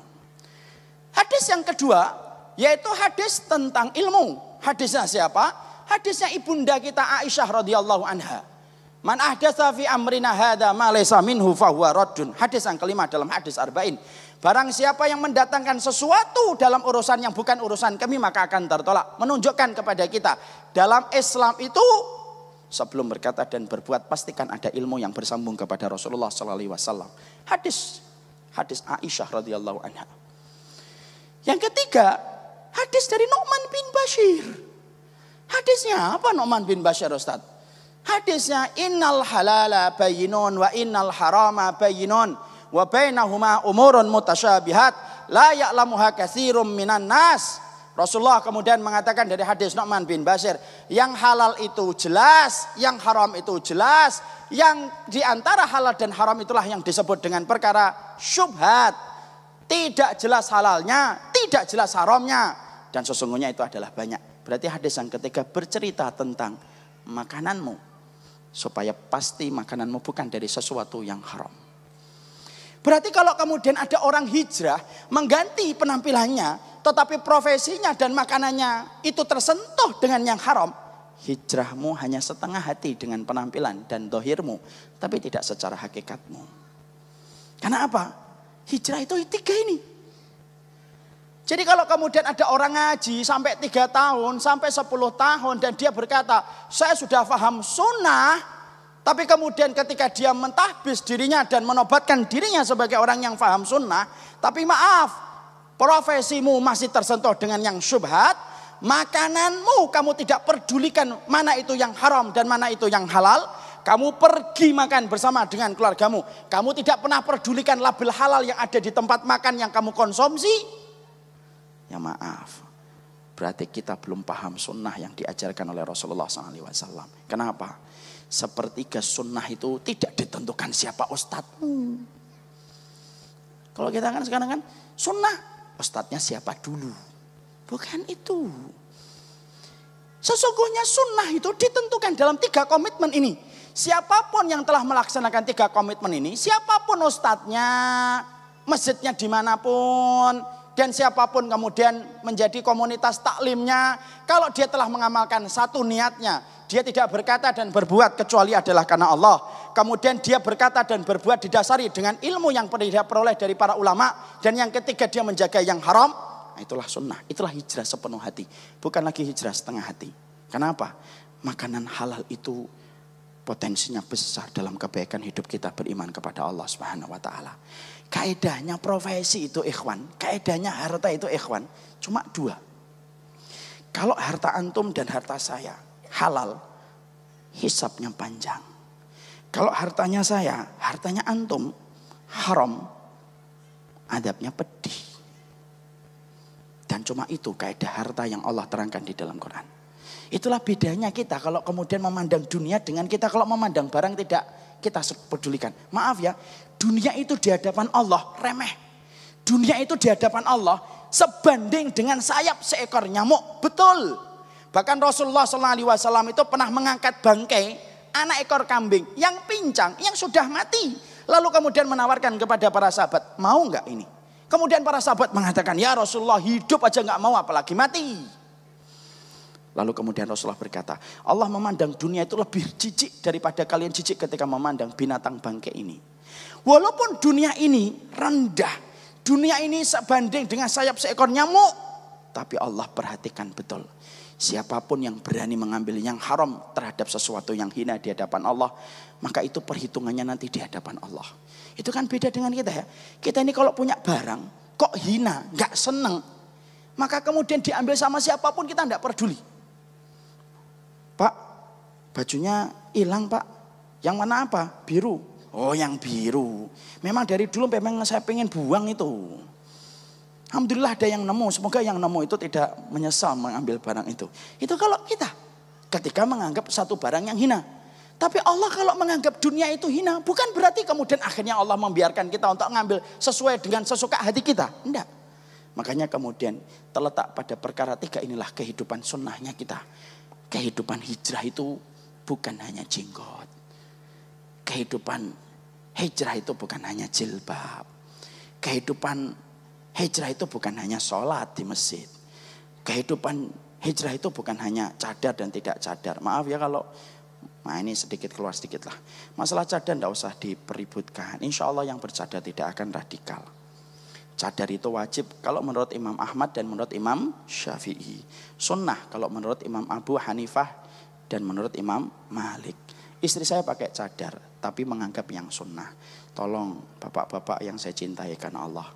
Hadis yang kedua yaitu hadis tentang ilmu. Hadisnya siapa? Hadisnya ibunda kita Aisyah radhiyallahu anha. Man ahdatsa fi amrina hadza ma laysa minhu fahuwa raddun. Hadis yang kelima dalam hadis arba'in. Barang siapa yang mendatangkan sesuatu dalam urusan yang bukan urusan kami maka akan tertolak. Menunjukkan kepada kita dalam Islam itu sebelum berkata dan berbuat pastikan ada ilmu yang bersambung kepada Rasulullah sallallahu alaihi wasallam. Hadis hadis Aisyah radhiyallahu anha. Yang ketiga, hadis dari Nu'man bin Bashir. Hadisnya apa Nu'man bin Bashir Ustaz? Hadisnya innal halala bayyinun wa innal harama bayyinun wa bainahuma umurun mutasyabihat la ya'lamuha katsirum minan nas. Rasulullah kemudian mengatakan dari hadis Nu'man bin Basir, yang halal itu jelas, yang haram itu jelas, yang di antara halal dan haram itulah yang disebut dengan perkara syubhat. Tidak jelas halalnya, tidak jelas haramnya dan sesungguhnya itu adalah banyak. Berarti hadis yang ketiga bercerita tentang makananmu supaya pasti makananmu bukan dari sesuatu yang haram. Berarti kalau kemudian ada orang hijrah mengganti penampilannya tetapi profesinya dan makanannya itu tersentuh dengan yang haram. Hijrahmu hanya setengah hati dengan penampilan dan dohirmu tapi tidak secara hakikatmu. Karena apa? Hijrah itu tiga ini. Jadi kalau kemudian ada orang ngaji sampai tiga tahun, sampai sepuluh tahun dan dia berkata, saya sudah paham sunnah, tapi kemudian ketika dia mentahbis dirinya dan menobatkan dirinya sebagai orang yang faham sunnah. Tapi maaf, profesimu masih tersentuh dengan yang syubhat. Makananmu kamu tidak pedulikan mana itu yang haram dan mana itu yang halal. Kamu pergi makan bersama dengan keluargamu. Kamu tidak pernah pedulikan label halal yang ada di tempat makan yang kamu konsumsi. Ya maaf, berarti kita belum paham sunnah yang diajarkan oleh Rasulullah SAW. Kenapa? sepertiga sunnah itu tidak ditentukan siapa ustadzmu. Kalau kita kan sekarang kan sunnah ustadznya siapa dulu. Bukan itu. Sesungguhnya sunnah itu ditentukan dalam tiga komitmen ini. Siapapun yang telah melaksanakan tiga komitmen ini, siapapun ustadznya, masjidnya dimanapun, dan siapapun kemudian menjadi komunitas taklimnya. Kalau dia telah mengamalkan satu niatnya, dia tidak berkata dan berbuat kecuali adalah karena Allah. Kemudian dia berkata dan berbuat didasari dengan ilmu yang pernah dia peroleh dari para ulama. Dan yang ketiga dia menjaga yang haram. Nah, itulah sunnah, itulah hijrah sepenuh hati. Bukan lagi hijrah setengah hati. Kenapa? Makanan halal itu potensinya besar dalam kebaikan hidup kita beriman kepada Allah Subhanahu wa taala. Kaedahnya profesi itu ikhwan, kaedahnya harta itu ikhwan, cuma dua. Kalau harta antum dan harta saya halal, hisapnya panjang. Kalau hartanya saya, hartanya antum haram, adabnya pedih. Dan cuma itu kaidah harta yang Allah terangkan di dalam Quran. Itulah bedanya kita kalau kemudian memandang dunia dengan kita kalau memandang barang tidak kita pedulikan. Maaf ya, Dunia itu di hadapan Allah remeh. Dunia itu di hadapan Allah sebanding dengan sayap seekor nyamuk. Betul. Bahkan Rasulullah SAW itu pernah mengangkat bangkai anak ekor kambing yang pincang, yang sudah mati. Lalu kemudian menawarkan kepada para sahabat, mau nggak ini? Kemudian para sahabat mengatakan, ya Rasulullah hidup aja nggak mau apalagi mati. Lalu kemudian Rasulullah berkata, Allah memandang dunia itu lebih jijik daripada kalian jijik ketika memandang binatang bangke ini. Walaupun dunia ini rendah, dunia ini sebanding dengan sayap seekor nyamuk, tapi Allah perhatikan betul. Siapapun yang berani mengambil yang haram terhadap sesuatu yang hina di hadapan Allah, maka itu perhitungannya nanti di hadapan Allah. Itu kan beda dengan kita ya. Kita ini kalau punya barang, kok hina, gak seneng, maka kemudian diambil sama siapapun kita tidak peduli. Pak, bajunya hilang pak. Yang mana apa? Biru. Oh yang biru. Memang dari dulu memang saya pengen buang itu. Alhamdulillah ada yang nemu. Semoga yang nemu itu tidak menyesal mengambil barang itu. Itu kalau kita ketika menganggap satu barang yang hina. Tapi Allah kalau menganggap dunia itu hina, bukan berarti kemudian akhirnya Allah membiarkan kita untuk mengambil sesuai dengan sesuka hati kita. Enggak. Makanya kemudian terletak pada perkara tiga inilah kehidupan sunnahnya kita. Kehidupan hijrah itu bukan hanya jenggot kehidupan hijrah itu bukan hanya jilbab. Kehidupan hijrah itu bukan hanya sholat di masjid. Kehidupan hijrah itu bukan hanya cadar dan tidak cadar. Maaf ya kalau Nah ini sedikit keluar sedikit lah. Masalah cadar tidak usah dipeributkan. Insya Allah yang bercadar tidak akan radikal. Cadar itu wajib kalau menurut Imam Ahmad dan menurut Imam Syafi'i. Sunnah kalau menurut Imam Abu Hanifah dan menurut Imam Malik. Istri saya pakai cadar tapi menganggap yang sunnah. Tolong bapak-bapak yang saya cintai karena Allah.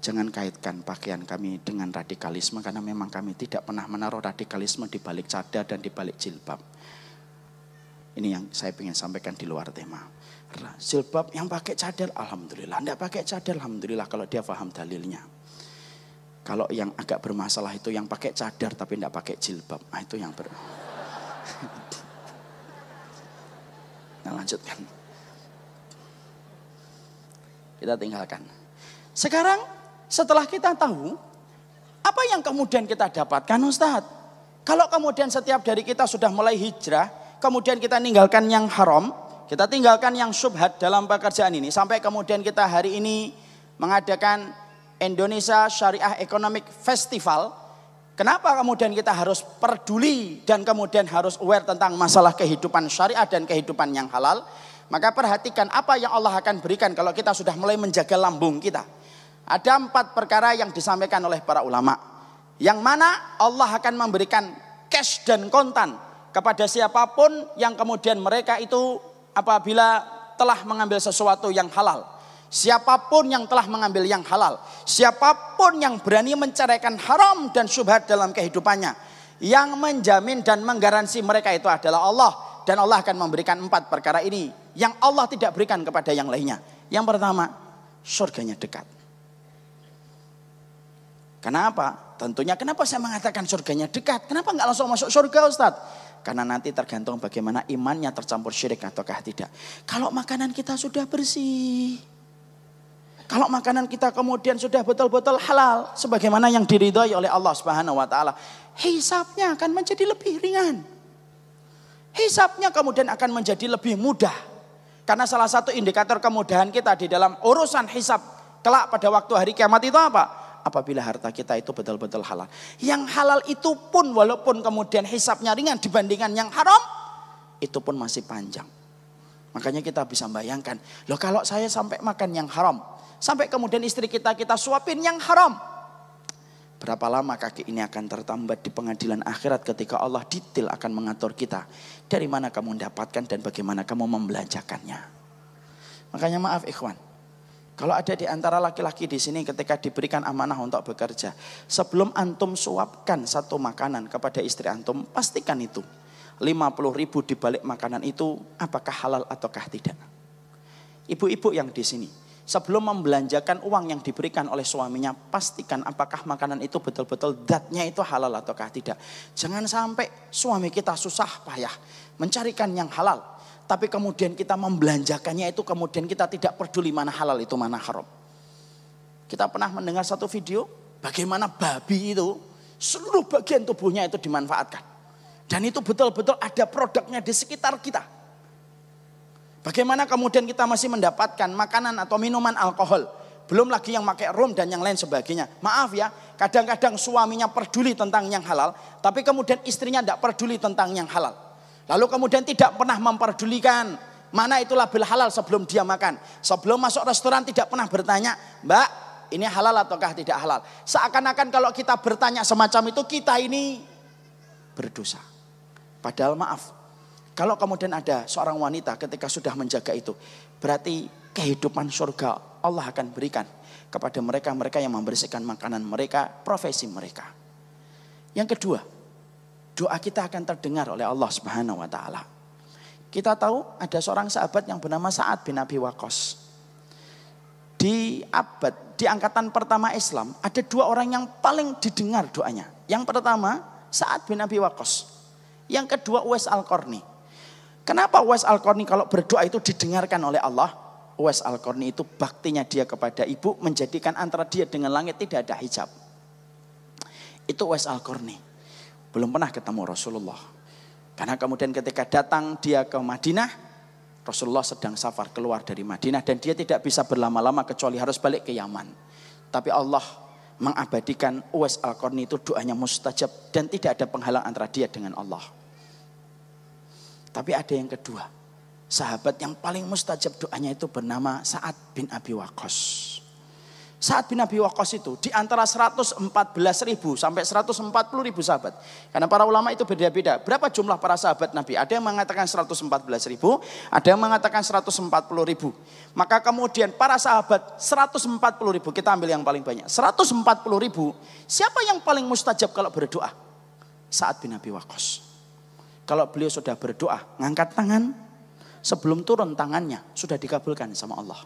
Jangan kaitkan pakaian kami dengan radikalisme karena memang kami tidak pernah menaruh radikalisme di balik cadar dan di balik jilbab. Ini yang saya ingin sampaikan di luar tema. Jilbab yang pakai cadar, alhamdulillah. Tidak pakai cadar, alhamdulillah kalau dia paham dalilnya. Kalau yang agak bermasalah itu yang pakai cadar tapi tidak pakai jilbab, nah, itu yang ber. nah, lanjutkan. Kita tinggalkan. Sekarang setelah kita tahu, apa yang kemudian kita dapatkan Ustaz? Kalau kemudian setiap dari kita sudah mulai hijrah, kemudian kita ninggalkan yang haram, kita tinggalkan yang subhat dalam pekerjaan ini sampai kemudian kita hari ini mengadakan Indonesia Syariah Economic Festival. Kenapa kemudian kita harus peduli dan kemudian harus aware tentang masalah kehidupan syariah dan kehidupan yang halal? Maka perhatikan apa yang Allah akan berikan kalau kita sudah mulai menjaga lambung kita. Ada empat perkara yang disampaikan oleh para ulama. Yang mana Allah akan memberikan cash dan kontan kepada siapapun yang kemudian mereka itu apabila telah mengambil sesuatu yang halal. Siapapun yang telah mengambil yang halal. Siapapun yang berani menceraikan haram dan syubhat dalam kehidupannya. Yang menjamin dan menggaransi mereka itu adalah Allah. Dan Allah akan memberikan empat perkara ini yang Allah tidak berikan kepada yang lainnya. Yang pertama, surganya dekat. Kenapa? Tentunya kenapa saya mengatakan surganya dekat? Kenapa nggak langsung masuk surga Ustaz? Karena nanti tergantung bagaimana imannya tercampur syirik ataukah tidak. Kalau makanan kita sudah bersih. Kalau makanan kita kemudian sudah betul-betul halal. Sebagaimana yang diridhoi oleh Allah subhanahu wa ta'ala. Hisapnya akan menjadi lebih ringan. Hisapnya kemudian akan menjadi lebih mudah. Karena salah satu indikator kemudahan kita di dalam urusan hisap kelak pada waktu hari kiamat itu apa? Apabila harta kita itu betul-betul halal. Yang halal itu pun walaupun kemudian hisapnya ringan dibandingkan yang haram, itu pun masih panjang. Makanya kita bisa bayangkan, loh kalau saya sampai makan yang haram, sampai kemudian istri kita kita suapin yang haram, Berapa lama kaki ini akan tertambat di pengadilan akhirat ketika Allah detail akan mengatur kita. Dari mana kamu mendapatkan dan bagaimana kamu membelanjakannya. Makanya maaf ikhwan. Kalau ada di antara laki-laki di sini ketika diberikan amanah untuk bekerja. Sebelum antum suapkan satu makanan kepada istri antum, pastikan itu. 50 ribu dibalik makanan itu apakah halal ataukah tidak. Ibu-ibu yang di sini, sebelum membelanjakan uang yang diberikan oleh suaminya, pastikan apakah makanan itu betul-betul datnya itu halal ataukah tidak. Jangan sampai suami kita susah payah mencarikan yang halal, tapi kemudian kita membelanjakannya itu kemudian kita tidak peduli mana halal itu mana haram. Kita pernah mendengar satu video bagaimana babi itu seluruh bagian tubuhnya itu dimanfaatkan. Dan itu betul-betul ada produknya di sekitar kita Bagaimana kemudian kita masih mendapatkan makanan atau minuman alkohol? Belum lagi yang pakai rum dan yang lain sebagainya. Maaf ya, kadang-kadang suaminya peduli tentang yang halal, tapi kemudian istrinya tidak peduli tentang yang halal. Lalu kemudian tidak pernah memperdulikan mana itu label halal sebelum dia makan. Sebelum masuk restoran tidak pernah bertanya, Mbak, ini halal ataukah tidak halal. Seakan-akan kalau kita bertanya semacam itu, kita ini berdosa. Padahal maaf, kalau kemudian ada seorang wanita ketika sudah menjaga itu, berarti kehidupan surga Allah akan berikan kepada mereka-mereka yang membersihkan makanan mereka, profesi mereka. Yang kedua, doa kita akan terdengar oleh Allah Subhanahu wa taala. Kita tahu ada seorang sahabat yang bernama Sa'ad bin Abi Waqqas. Di abad, di angkatan pertama Islam, ada dua orang yang paling didengar doanya. Yang pertama, Sa'ad bin Abi Waqqas. Yang kedua, Uwais Al-Qarni. Kenapa Uwais Al-Qarni kalau berdoa itu didengarkan oleh Allah? Uwais Al-Qarni itu baktinya dia kepada ibu menjadikan antara dia dengan langit tidak ada hijab. Itu Uwais Al-Qarni. Belum pernah ketemu Rasulullah. Karena kemudian ketika datang dia ke Madinah, Rasulullah sedang safar keluar dari Madinah dan dia tidak bisa berlama-lama kecuali harus balik ke Yaman. Tapi Allah mengabadikan Uwais Al-Qarni itu doanya mustajab dan tidak ada penghalang antara dia dengan Allah. Tapi ada yang kedua. Sahabat yang paling mustajab doanya itu bernama Sa'ad bin Abi Waqqas. Sa'ad bin Abi Waqqas itu di antara 114 ribu sampai 140 ribu sahabat. Karena para ulama itu beda-beda. Berapa jumlah para sahabat Nabi? Ada yang mengatakan 114 ribu, ada yang mengatakan 140 ribu. Maka kemudian para sahabat 140 ribu, kita ambil yang paling banyak. 140 ribu, siapa yang paling mustajab kalau berdoa? Sa'ad bin Abi Waqqas. Kalau beliau sudah berdoa, ngangkat tangan, sebelum turun tangannya sudah dikabulkan sama Allah.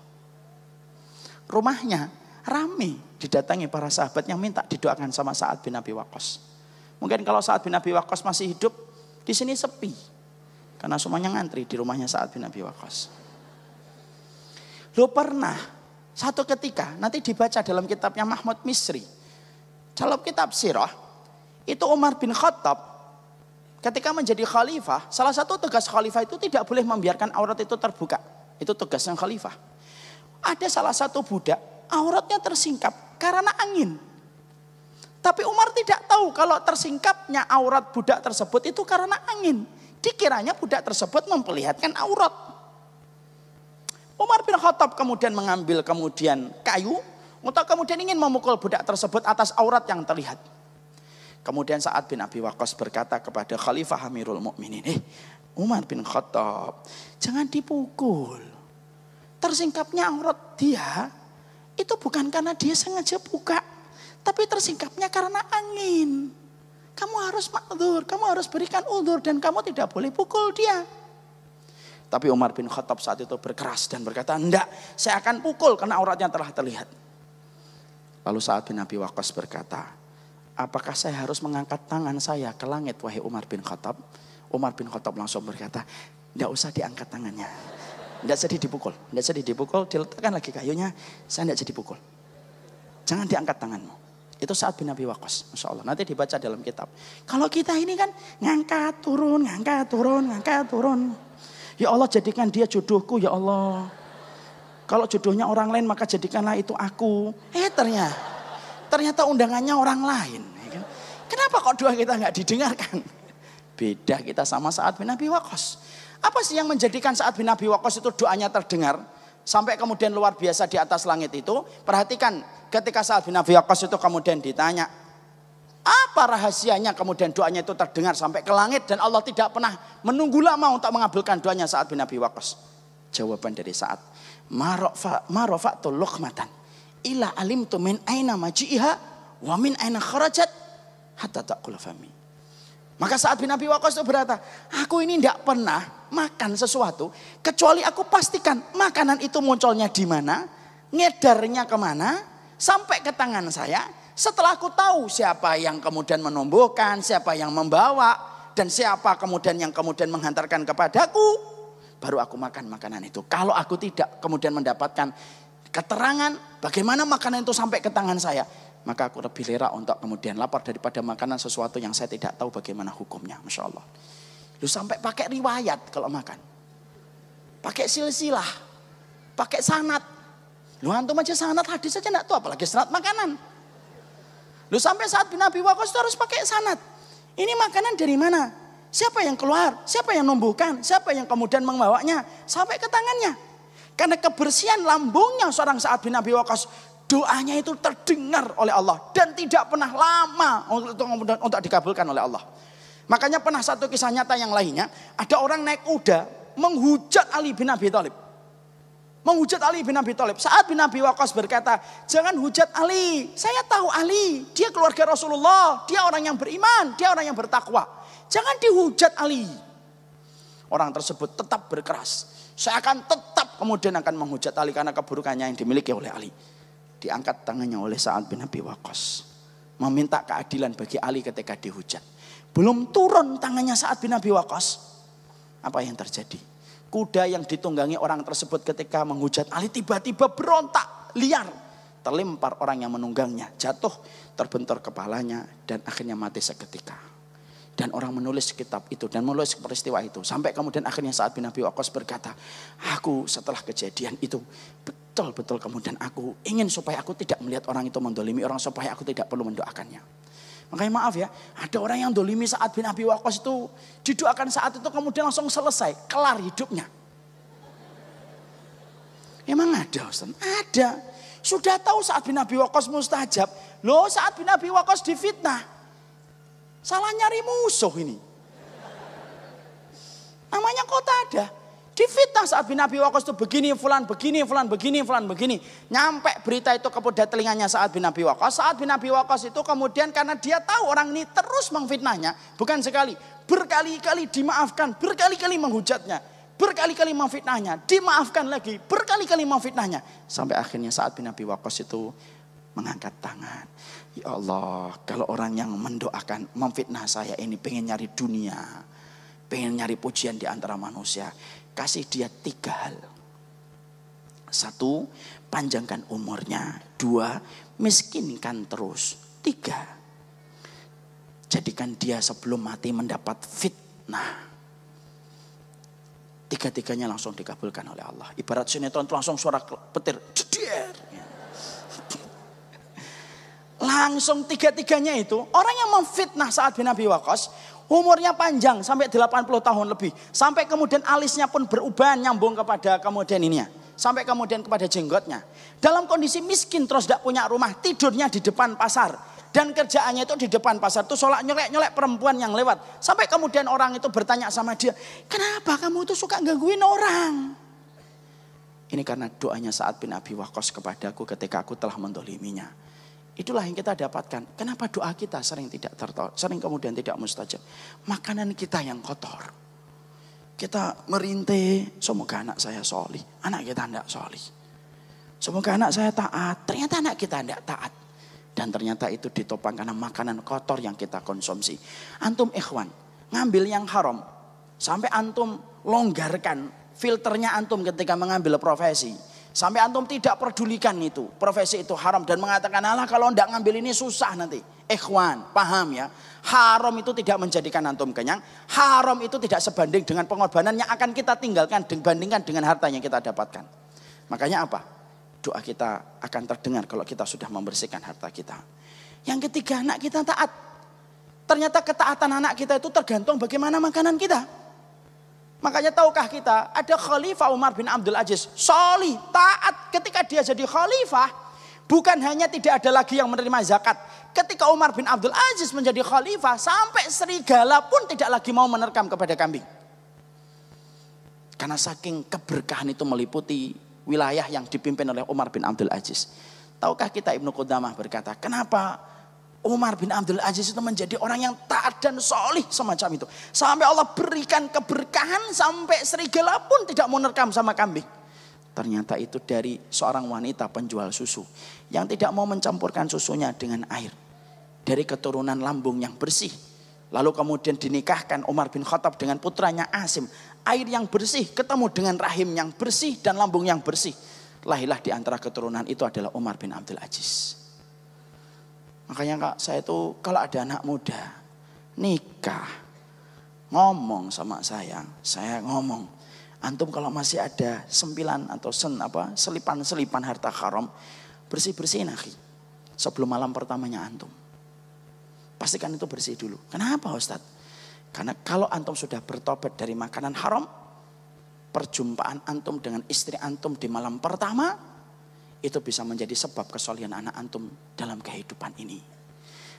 Rumahnya rame didatangi para sahabat yang minta didoakan sama saat bin Abi Waqqas. Mungkin kalau saat bin Abi Waqqas masih hidup, di sini sepi. Karena semuanya ngantri di rumahnya saat bin Abi Waqqas. Lo pernah satu ketika nanti dibaca dalam kitabnya Mahmud Misri. Dalam kitab Sirah, itu Umar bin Khattab ketika menjadi khalifah, salah satu tugas khalifah itu tidak boleh membiarkan aurat itu terbuka. Itu tugasnya khalifah. Ada salah satu budak, auratnya tersingkap karena angin. Tapi Umar tidak tahu kalau tersingkapnya aurat budak tersebut itu karena angin. Dikiranya budak tersebut memperlihatkan aurat. Umar bin Khattab kemudian mengambil kemudian kayu, untuk kemudian ingin memukul budak tersebut atas aurat yang terlihat. Kemudian saat bin Abi Waqqas berkata kepada Khalifah Amirul Mukminin, "Eh, Umar bin Khattab, jangan dipukul. Tersingkapnya aurat dia itu bukan karena dia sengaja buka, tapi tersingkapnya karena angin. Kamu harus makdur, kamu harus berikan udur dan kamu tidak boleh pukul dia. Tapi Umar bin Khattab saat itu berkeras dan berkata, enggak, saya akan pukul karena auratnya telah terlihat. Lalu saat bin Abi Waqqas berkata, apakah saya harus mengangkat tangan saya ke langit wahai Umar bin Khattab? Umar bin Khattab langsung berkata, tidak usah diangkat tangannya. Tidak jadi dipukul, tidak jadi dipukul, diletakkan lagi kayunya, saya tidak jadi pukul. Jangan diangkat tanganmu. Itu saat bin Nabi Waqqas, Masya Allah. Nanti dibaca dalam kitab. Kalau kita ini kan ngangkat, turun, ngangkat, turun, ngangkat, turun. Ya Allah jadikan dia jodohku ya Allah. Kalau jodohnya orang lain maka jadikanlah itu aku. Eh ternyata ternyata undangannya orang lain. Ya kan? Kenapa kok doa kita nggak didengarkan? Beda kita sama saat bin Nabi Wakos. Apa sih yang menjadikan saat bin Nabi Wakos itu doanya terdengar? Sampai kemudian luar biasa di atas langit itu. Perhatikan ketika saat bin Nabi Wakos itu kemudian ditanya. Apa rahasianya kemudian doanya itu terdengar sampai ke langit. Dan Allah tidak pernah menunggu lama untuk mengabulkan doanya saat bin Nabi Wakos. Jawaban dari saat. Marofa, marofa matan ila alim tu min aina maji'iha wa min aina kharajat hatta taqul fami. Maka saat bin Abi Waqas itu berkata, aku ini tidak pernah makan sesuatu kecuali aku pastikan makanan itu munculnya di mana, ngedarnya kemana, sampai ke tangan saya. Setelah aku tahu siapa yang kemudian menumbuhkan, siapa yang membawa, dan siapa kemudian yang kemudian menghantarkan kepadaku, baru aku makan makanan itu. Kalau aku tidak kemudian mendapatkan keterangan bagaimana makanan itu sampai ke tangan saya. Maka aku lebih lera untuk kemudian lapar daripada makanan sesuatu yang saya tidak tahu bagaimana hukumnya. Masya Allah. Lu sampai pakai riwayat kalau makan. Pakai silsilah. Pakai sanat. Lu antum aja sanat hadis saja, enggak tahu apalagi sanat makanan. Lu sampai saat Nabi Wakos itu harus pakai sanat. Ini makanan dari mana? Siapa yang keluar? Siapa yang numbuhkan? Siapa yang kemudian membawanya? Sampai ke tangannya. Karena kebersihan lambungnya seorang saat bin Nabi doanya itu terdengar oleh Allah dan tidak pernah lama untuk, untuk dikabulkan oleh Allah. Makanya pernah satu kisah nyata yang lainnya, ada orang naik kuda menghujat Ali bin Abi Thalib. Menghujat Ali bin Abi Thalib. Saat bin Abi Waqqas berkata, "Jangan hujat Ali. Saya tahu Ali, dia keluarga Rasulullah, dia orang yang beriman, dia orang yang bertakwa. Jangan dihujat Ali." Orang tersebut tetap berkeras. Saya akan tetap kemudian akan menghujat Ali karena keburukannya yang dimiliki oleh Ali. Diangkat tangannya oleh Sa'ad bin Abi Waqqas. Meminta keadilan bagi Ali ketika dihujat. Belum turun tangannya Sa'ad bin Abi Waqqas. Apa yang terjadi? Kuda yang ditunggangi orang tersebut ketika menghujat Ali tiba-tiba berontak liar. Terlempar orang yang menunggangnya. Jatuh, terbentur kepalanya dan akhirnya mati seketika. Dan orang menulis kitab itu dan menulis peristiwa itu. Sampai kemudian akhirnya saat bin Nabi Waqqas berkata, aku setelah kejadian itu betul-betul kemudian aku ingin supaya aku tidak melihat orang itu mendolimi orang supaya aku tidak perlu mendoakannya. Makanya maaf ya, ada orang yang dolimi saat bin Nabi Waqqas itu didoakan saat itu kemudian langsung selesai, kelar hidupnya. Emang ada Ustaz? Ada. Sudah tahu saat bin Nabi Waqqas mustajab. Loh saat bin Nabi Waqqas difitnah. Salah nyari musuh ini. Namanya kota ada. Difitnah saat bin Abi Waqqas itu begini, fulan begini, fulan begini, fulan begini. Nyampe berita itu kepada telinganya saat bin Abi Waqqas. Saat bin Abi Waqqas itu kemudian karena dia tahu orang ini terus mengfitnahnya. Bukan sekali, berkali-kali dimaafkan, berkali-kali menghujatnya. Berkali-kali memfitnahnya, dimaafkan lagi, berkali-kali memfitnahnya. Sampai akhirnya saat bin Abi Waqqas itu mengangkat tangan. Ya Allah, kalau orang yang mendoakan, memfitnah saya ini pengen nyari dunia, pengen nyari pujian di antara manusia, kasih dia tiga hal. Satu, panjangkan umurnya. Dua, miskinkan terus. Tiga, jadikan dia sebelum mati mendapat fitnah. Tiga-tiganya langsung dikabulkan oleh Allah. Ibarat sinetron langsung suara petir. Cedir. Langsung tiga-tiganya itu, orang yang memfitnah saat bin Abi Waqas umurnya panjang sampai 80 tahun lebih. Sampai kemudian alisnya pun berubah nyambung kepada kemudian ininya. Sampai kemudian kepada jenggotnya. Dalam kondisi miskin terus tidak punya rumah, tidurnya di depan pasar. Dan kerjaannya itu di depan pasar tuh solak nyolek-nyolek perempuan yang lewat. Sampai kemudian orang itu bertanya sama dia, kenapa kamu itu suka gangguin orang? Ini karena doanya saat bin Abi Waqas kepadaku ketika aku telah mendoliminya. Itulah yang kita dapatkan. Kenapa doa kita sering tidak tertolak, sering kemudian tidak mustajab? Makanan kita yang kotor. Kita merintih, semoga anak saya solih. Anak kita tidak solih. Semoga anak saya taat. Ternyata anak kita tidak taat. Dan ternyata itu ditopang karena makanan kotor yang kita konsumsi. Antum ikhwan, ngambil yang haram. Sampai antum longgarkan filternya antum ketika mengambil profesi Sampai antum tidak pedulikan itu. Profesi itu haram. Dan mengatakan Allah kalau tidak ngambil ini susah nanti. Ikhwan, paham ya. Haram itu tidak menjadikan antum kenyang. Haram itu tidak sebanding dengan pengorbanan yang akan kita tinggalkan. Dibandingkan dengan harta yang kita dapatkan. Makanya apa? Doa kita akan terdengar kalau kita sudah membersihkan harta kita. Yang ketiga, anak kita taat. Ternyata ketaatan anak kita itu tergantung bagaimana makanan kita. Makanya tahukah kita ada khalifah Umar bin Abdul Aziz. soli taat ketika dia jadi khalifah. Bukan hanya tidak ada lagi yang menerima zakat. Ketika Umar bin Abdul Aziz menjadi khalifah. Sampai serigala pun tidak lagi mau menerkam kepada kambing. Karena saking keberkahan itu meliputi wilayah yang dipimpin oleh Umar bin Abdul Aziz. Tahukah kita Ibnu Qudamah berkata, kenapa Umar bin Abdul Aziz itu menjadi orang yang taat dan solih semacam itu. Sampai Allah berikan keberkahan sampai serigala pun tidak mau nerekam sama kambing. Ternyata itu dari seorang wanita penjual susu yang tidak mau mencampurkan susunya dengan air. Dari keturunan lambung yang bersih. Lalu kemudian dinikahkan Umar bin Khattab dengan putranya Asim. Air yang bersih ketemu dengan rahim yang bersih dan lambung yang bersih. Lahilah di antara keturunan itu adalah Umar bin Abdul Aziz. Makanya kak saya itu kalau ada anak muda nikah ngomong sama saya, saya ngomong antum kalau masih ada sembilan atau sen apa selipan-selipan harta haram bersih-bersihin nahi sebelum malam pertamanya antum. Pastikan itu bersih dulu. Kenapa Ustadz? Karena kalau antum sudah bertobat dari makanan haram, perjumpaan antum dengan istri antum di malam pertama itu bisa menjadi sebab kesolian anak antum dalam kehidupan ini.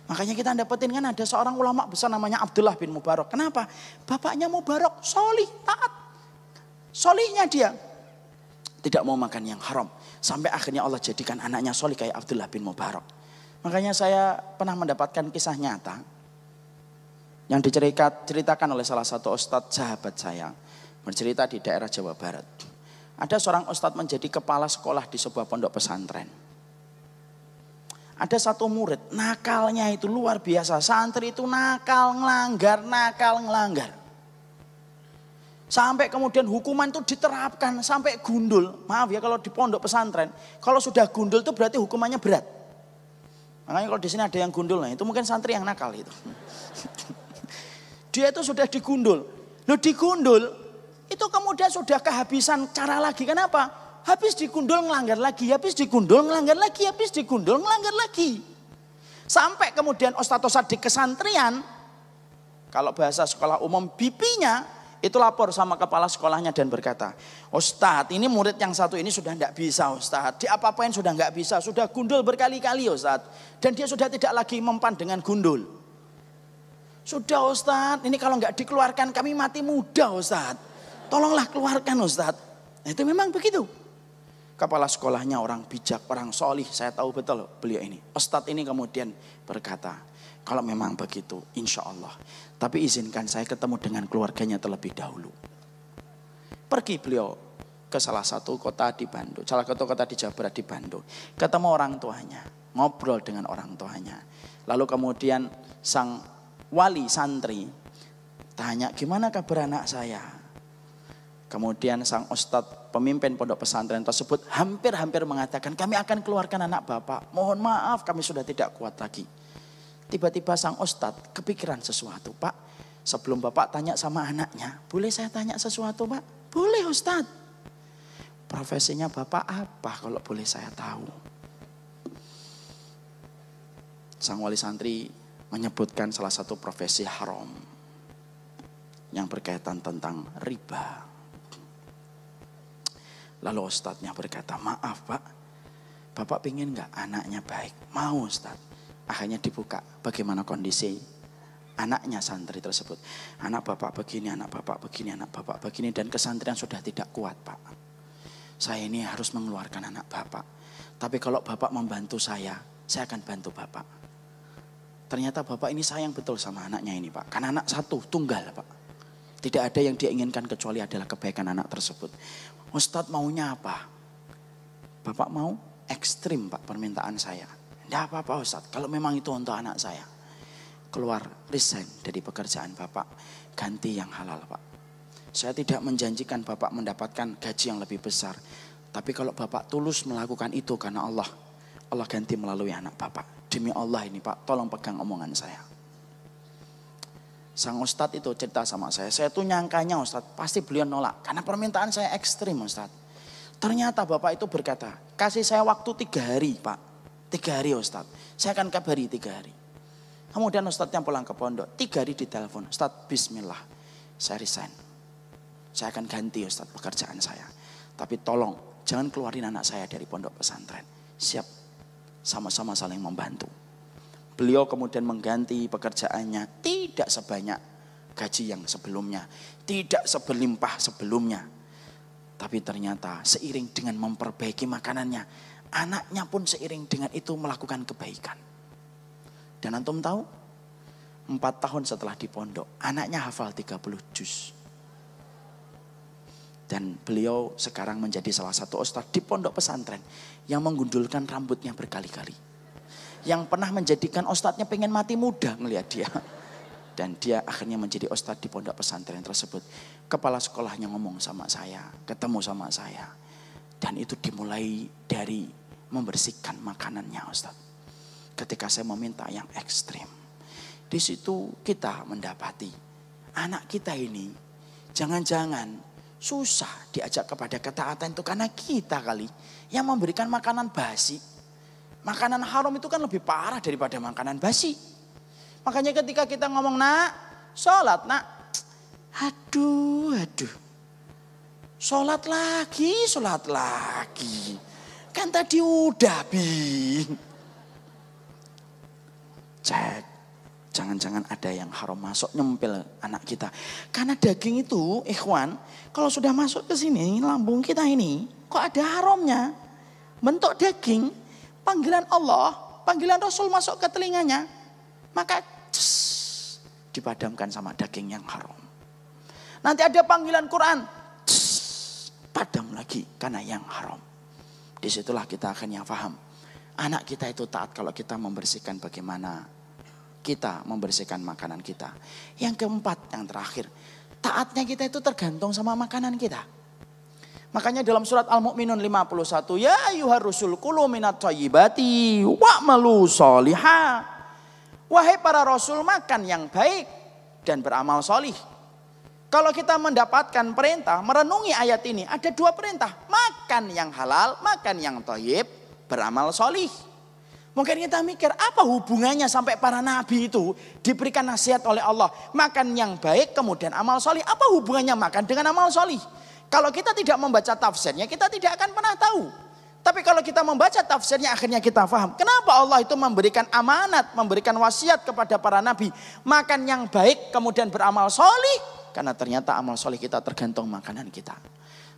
Makanya kita dapetin kan ada seorang ulama besar namanya Abdullah bin Mubarak. Kenapa? Bapaknya Mubarak solih, taat. Solihnya dia. Tidak mau makan yang haram. Sampai akhirnya Allah jadikan anaknya solih kayak Abdullah bin Mubarak. Makanya saya pernah mendapatkan kisah nyata. Yang diceritakan oleh salah satu ustadz sahabat saya. Bercerita di daerah Jawa Barat. Ada seorang ustadz menjadi kepala sekolah di sebuah pondok pesantren. Ada satu murid, nakalnya itu luar biasa. Santri itu nakal, ngelanggar, nakal, ngelanggar. Sampai kemudian hukuman itu diterapkan sampai gundul. Maaf ya kalau di pondok pesantren, kalau sudah gundul itu berarti hukumannya berat. Makanya kalau di sini ada yang gundul, nah itu mungkin santri yang nakal itu. Dia itu sudah digundul. Lo digundul, itu kemudian sudah kehabisan cara lagi. Kenapa? Habis dikundul ngelanggar lagi, habis dikundul ngelanggar lagi, habis dikundul ngelanggar lagi. Sampai kemudian ustadz di kesantrian, kalau bahasa sekolah umum bibinya itu lapor sama kepala sekolahnya dan berkata, Ustadz ini murid yang satu ini sudah tidak bisa Ustadz. di apa yang sudah nggak bisa, sudah gundul berkali-kali Ustadz. Dan dia sudah tidak lagi mempan dengan gundul. Sudah Ustadz, ini kalau nggak dikeluarkan kami mati muda Ustadz. Tolonglah keluarkan Ustadz. Nah itu memang begitu. Kepala sekolahnya orang bijak, orang solih. Saya tahu betul beliau ini. Ustadz ini kemudian berkata, kalau memang begitu insya Allah. Tapi izinkan saya ketemu dengan keluarganya terlebih dahulu. Pergi beliau ke salah satu kota di Bandung, salah satu kota di Jawa Barat di Bandung. Ketemu orang tuanya, ngobrol dengan orang tuanya. Lalu kemudian sang wali santri tanya, gimana kabar anak saya? Kemudian sang ustadz pemimpin pondok pesantren tersebut hampir-hampir mengatakan kami akan keluarkan anak bapak. Mohon maaf kami sudah tidak kuat lagi. Tiba-tiba sang ustadz kepikiran sesuatu pak. Sebelum bapak tanya sama anaknya. Boleh saya tanya sesuatu pak? Boleh ustadz. Profesinya bapak apa kalau boleh saya tahu? Sang wali santri menyebutkan salah satu profesi haram yang berkaitan tentang riba. Lalu ustadznya berkata, maaf pak, bapak pingin nggak anaknya baik? Mau ustadz. Akhirnya dibuka bagaimana kondisi anaknya santri tersebut. Anak bapak begini, anak bapak begini, anak bapak begini. Dan kesantrian sudah tidak kuat pak. Saya ini harus mengeluarkan anak bapak. Tapi kalau bapak membantu saya, saya akan bantu bapak. Ternyata bapak ini sayang betul sama anaknya ini pak. Karena anak satu, tunggal pak. Tidak ada yang diinginkan kecuali adalah kebaikan anak tersebut. Ustadz maunya apa? Bapak mau ekstrim pak permintaan saya. Tidak apa-apa Ustadz, kalau memang itu untuk anak saya. Keluar, resign dari pekerjaan Bapak. Ganti yang halal Pak. Saya tidak menjanjikan Bapak mendapatkan gaji yang lebih besar. Tapi kalau Bapak tulus melakukan itu karena Allah. Allah ganti melalui anak Bapak. Demi Allah ini Pak, tolong pegang omongan saya sang Ustadz itu cerita sama saya. Saya tuh nyangkanya Ustadz pasti beliau nolak. Karena permintaan saya ekstrim Ustadz. Ternyata Bapak itu berkata, kasih saya waktu tiga hari Pak. Tiga hari Ustadz. Saya akan kabari tiga hari. Kemudian Ustadz yang pulang ke pondok. Tiga hari ditelepon. Ustadz Bismillah. Saya resign. Saya akan ganti Ustadz pekerjaan saya. Tapi tolong jangan keluarin anak saya dari pondok pesantren. Siap. Sama-sama saling membantu. Beliau kemudian mengganti pekerjaannya tidak sebanyak gaji yang sebelumnya, tidak sebelimpah sebelumnya. Tapi ternyata seiring dengan memperbaiki makanannya, anaknya pun seiring dengan itu melakukan kebaikan. Dan antum tahu, empat tahun setelah di pondok, anaknya hafal 30 juz. Dan beliau sekarang menjadi salah satu ustadz di pondok pesantren yang menggundulkan rambutnya berkali-kali yang pernah menjadikan ustadznya pengen mati muda melihat dia. Dan dia akhirnya menjadi ustadz di pondok pesantren tersebut. Kepala sekolahnya ngomong sama saya, ketemu sama saya. Dan itu dimulai dari membersihkan makanannya ustadz. Ketika saya meminta yang ekstrim. Di situ kita mendapati anak kita ini jangan-jangan susah diajak kepada ketaatan itu karena kita kali yang memberikan makanan basi Makanan haram itu kan lebih parah daripada makanan basi. Makanya ketika kita ngomong nak, sholat nak. Aduh, aduh. Sholat lagi, sholat lagi. Kan tadi udah, Bi. Cek. Jangan-jangan ada yang haram masuk nyempil anak kita. Karena daging itu, ikhwan, kalau sudah masuk ke sini, lambung kita ini, kok ada harumnya Bentuk daging, panggilan Allah, panggilan Rasul masuk ke telinganya, maka css, dipadamkan sama daging yang haram. Nanti ada panggilan Quran, css, padam lagi karena yang haram. Disitulah kita akan yang paham. Anak kita itu taat kalau kita membersihkan bagaimana kita membersihkan makanan kita. Yang keempat, yang terakhir, taatnya kita itu tergantung sama makanan kita. Makanya dalam surat Al-Mu'minun 51, ya ayuhar rusul kulu minat tayyibati wa malu soliha. Wahai para rasul makan yang baik dan beramal solih. Kalau kita mendapatkan perintah, merenungi ayat ini, ada dua perintah. Makan yang halal, makan yang toyib beramal solih. Mungkin kita mikir apa hubungannya sampai para nabi itu diberikan nasihat oleh Allah. Makan yang baik kemudian amal solih. Apa hubungannya makan dengan amal solih? Kalau kita tidak membaca tafsirnya, kita tidak akan pernah tahu. Tapi kalau kita membaca tafsirnya akhirnya kita paham. Kenapa Allah itu memberikan amanat, memberikan wasiat kepada para nabi. Makan yang baik kemudian beramal solih. Karena ternyata amal solih kita tergantung makanan kita.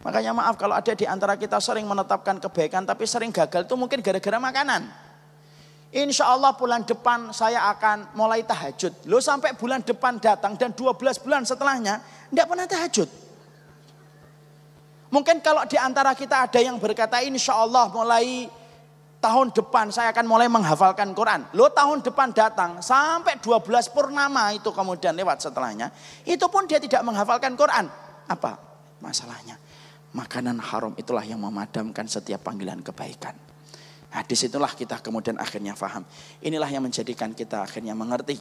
Makanya maaf kalau ada di antara kita sering menetapkan kebaikan tapi sering gagal itu mungkin gara-gara makanan. Insya Allah bulan depan saya akan mulai tahajud. Lo sampai bulan depan datang dan 12 bulan setelahnya tidak pernah tahajud. Mungkin kalau di antara kita ada yang berkata insya Allah mulai tahun depan saya akan mulai menghafalkan Quran. Lo tahun depan datang sampai 12 purnama itu kemudian lewat setelahnya. Itu pun dia tidak menghafalkan Quran. Apa masalahnya? Makanan haram itulah yang memadamkan setiap panggilan kebaikan. Nah disitulah kita kemudian akhirnya faham. Inilah yang menjadikan kita akhirnya mengerti.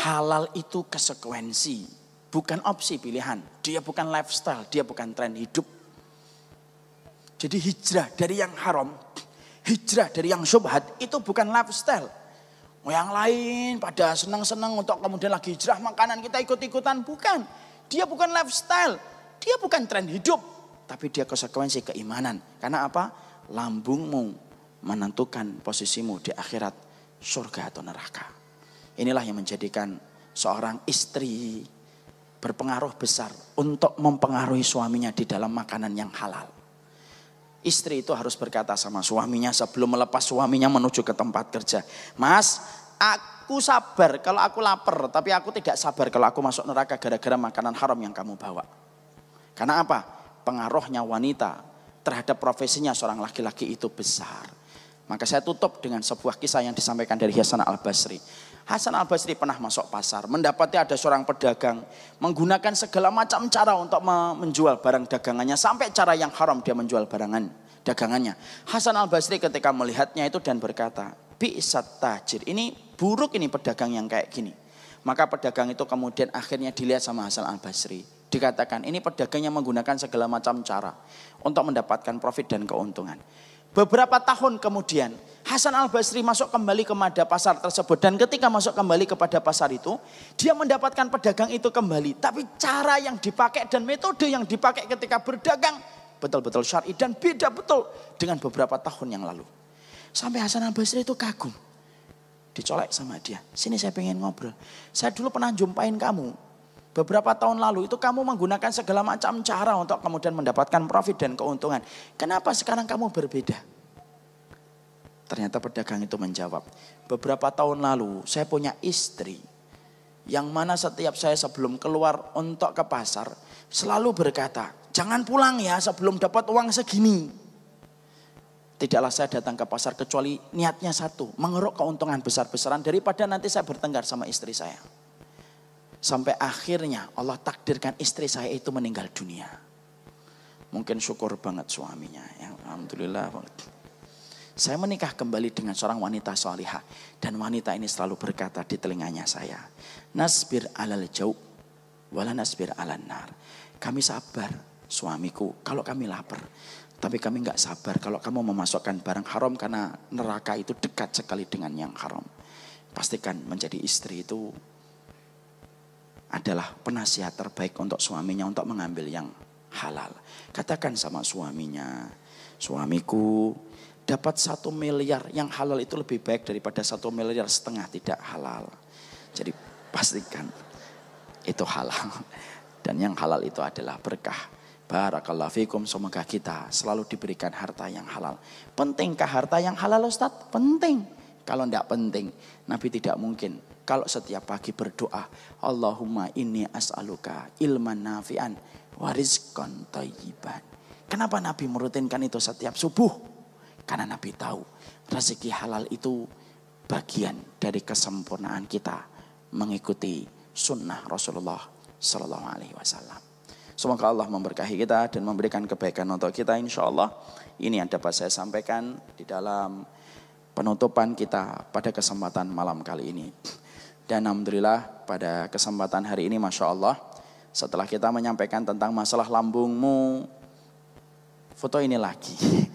Halal itu konsekuensi bukan opsi pilihan. Dia bukan lifestyle, dia bukan tren hidup. Jadi hijrah dari yang haram, hijrah dari yang syubhat itu bukan lifestyle. Oh, yang lain pada senang-senang untuk kemudian lagi hijrah makanan kita ikut-ikutan. Bukan. Dia bukan lifestyle. Dia bukan tren hidup. Tapi dia konsekuensi keimanan. Karena apa? Lambungmu menentukan posisimu di akhirat surga atau neraka. Inilah yang menjadikan seorang istri berpengaruh besar untuk mempengaruhi suaminya di dalam makanan yang halal. Istri itu harus berkata sama suaminya sebelum melepas suaminya menuju ke tempat kerja. Mas, aku sabar kalau aku lapar, tapi aku tidak sabar kalau aku masuk neraka gara-gara makanan haram yang kamu bawa. Karena apa? Pengaruhnya wanita terhadap profesinya seorang laki-laki itu besar. Maka saya tutup dengan sebuah kisah yang disampaikan dari Hasan Al-Basri. Hasan al-Basri pernah masuk pasar, mendapati ada seorang pedagang menggunakan segala macam cara untuk menjual barang dagangannya sampai cara yang haram dia menjual barangan dagangannya. Hasan al-Basri ketika melihatnya itu dan berkata, "Bi'sat tajir. Ini buruk ini pedagang yang kayak gini." Maka pedagang itu kemudian akhirnya dilihat sama Hasan al-Basri. Dikatakan, "Ini pedagang yang menggunakan segala macam cara untuk mendapatkan profit dan keuntungan." Beberapa tahun kemudian Hasan al-Basri masuk kembali ke mada pasar tersebut. Dan ketika masuk kembali kepada pasar itu, dia mendapatkan pedagang itu kembali. Tapi cara yang dipakai dan metode yang dipakai ketika berdagang betul-betul syari dan beda betul dengan beberapa tahun yang lalu. Sampai Hasan al-Basri itu kagum. Dicolek sama dia. Sini saya pengen ngobrol. Saya dulu pernah jumpain kamu beberapa tahun lalu itu kamu menggunakan segala macam cara untuk kemudian mendapatkan profit dan keuntungan. Kenapa sekarang kamu berbeda? Ternyata pedagang itu menjawab, beberapa tahun lalu saya punya istri yang mana setiap saya sebelum keluar untuk ke pasar selalu berkata, jangan pulang ya sebelum dapat uang segini. Tidaklah saya datang ke pasar kecuali niatnya satu, mengeruk keuntungan besar-besaran daripada nanti saya bertengkar sama istri saya. Sampai akhirnya Allah takdirkan istri saya itu meninggal dunia. Mungkin syukur banget suaminya. Ya, Alhamdulillah Saya menikah kembali dengan seorang wanita sholihah Dan wanita ini selalu berkata di telinganya saya. Nasbir alal jauh. Wala nasbir alal nar. Kami sabar suamiku kalau kami lapar. Tapi kami nggak sabar kalau kamu memasukkan barang haram karena neraka itu dekat sekali dengan yang haram. Pastikan menjadi istri itu adalah penasihat terbaik untuk suaminya untuk mengambil yang halal. Katakan sama suaminya, suamiku dapat satu miliar yang halal itu lebih baik daripada satu miliar setengah tidak halal. Jadi pastikan itu halal. Dan yang halal itu adalah berkah. Barakallahu fikum, semoga kita selalu diberikan harta yang halal. Pentingkah harta yang halal Ustaz? Penting. Kalau tidak penting, Nabi tidak mungkin kalau setiap pagi berdoa, Allahumma ini as'aluka ilman nafi'an warizkon tayyiban. Kenapa Nabi merutinkan itu setiap subuh? Karena Nabi tahu rezeki halal itu bagian dari kesempurnaan kita mengikuti sunnah Rasulullah Shallallahu Alaihi Wasallam. Semoga Allah memberkahi kita dan memberikan kebaikan untuk kita insya Allah. Ini yang dapat saya sampaikan di dalam penutupan kita pada kesempatan malam kali ini. Dan Alhamdulillah pada kesempatan hari ini Masya Allah setelah kita menyampaikan tentang masalah lambungmu, foto ini lagi.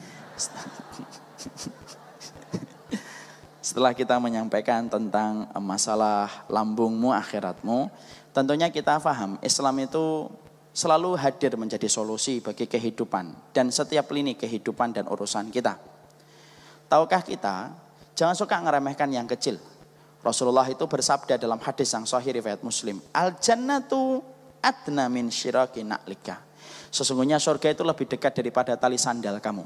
setelah kita menyampaikan tentang masalah lambungmu, akhiratmu, tentunya kita paham Islam itu selalu hadir menjadi solusi bagi kehidupan dan setiap lini kehidupan dan urusan kita. Tahukah kita, jangan suka ngeremehkan yang kecil. Rasulullah itu bersabda dalam hadis yang sahih riwayat Muslim, "Al jannatu adna min syiraki na'lika." Sesungguhnya surga itu lebih dekat daripada tali sandal kamu.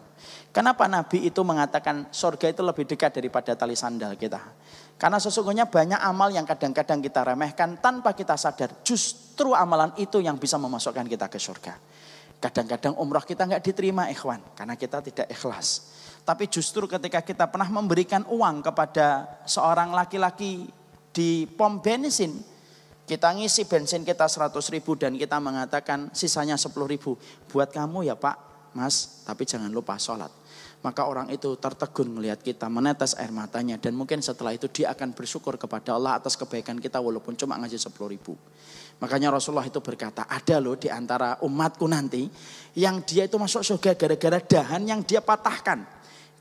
Kenapa Nabi itu mengatakan surga itu lebih dekat daripada tali sandal kita? Karena sesungguhnya banyak amal yang kadang-kadang kita remehkan tanpa kita sadar. Justru amalan itu yang bisa memasukkan kita ke surga. Kadang-kadang umroh kita nggak diterima ikhwan. Karena kita tidak ikhlas. Tapi justru ketika kita pernah memberikan uang kepada seorang laki-laki di pom bensin, kita ngisi bensin kita 100 ribu dan kita mengatakan sisanya 10 ribu. Buat kamu ya pak, mas, tapi jangan lupa sholat. Maka orang itu tertegun melihat kita, menetes air matanya. Dan mungkin setelah itu dia akan bersyukur kepada Allah atas kebaikan kita walaupun cuma ngaji 10 ribu. Makanya Rasulullah itu berkata, ada loh di antara umatku nanti yang dia itu masuk surga gara-gara dahan yang dia patahkan.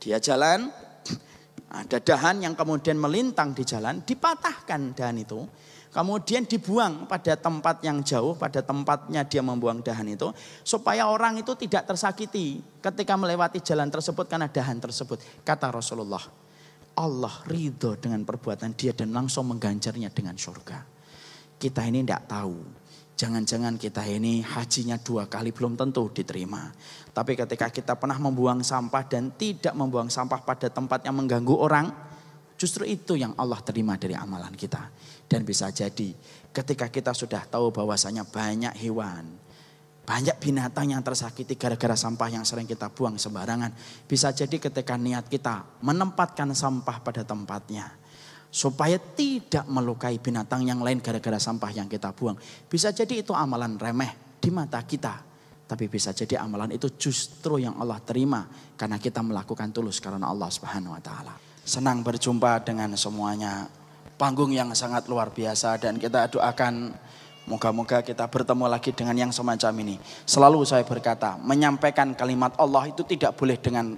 Dia jalan, ada nah, dahan yang kemudian melintang di jalan, dipatahkan dahan itu. Kemudian dibuang pada tempat yang jauh, pada tempatnya dia membuang dahan itu. Supaya orang itu tidak tersakiti ketika melewati jalan tersebut karena dahan tersebut. Kata Rasulullah, Allah ridho dengan perbuatan dia dan langsung mengganjarnya dengan surga. Kita ini tidak tahu. Jangan-jangan kita ini hajinya dua kali belum tentu diterima. Tapi ketika kita pernah membuang sampah dan tidak membuang sampah pada tempat yang mengganggu orang, justru itu yang Allah terima dari amalan kita. Dan bisa jadi ketika kita sudah tahu bahwasanya banyak hewan, banyak binatang yang tersakiti gara-gara sampah yang sering kita buang sembarangan. Bisa jadi ketika niat kita menempatkan sampah pada tempatnya, supaya tidak melukai binatang yang lain gara-gara sampah yang kita buang. Bisa jadi itu amalan remeh di mata kita, tapi bisa jadi amalan itu justru yang Allah terima karena kita melakukan tulus karena Allah Subhanahu wa taala. Senang berjumpa dengan semuanya. Panggung yang sangat luar biasa dan kita doakan moga-moga kita bertemu lagi dengan yang semacam ini. Selalu saya berkata, menyampaikan kalimat Allah itu tidak boleh dengan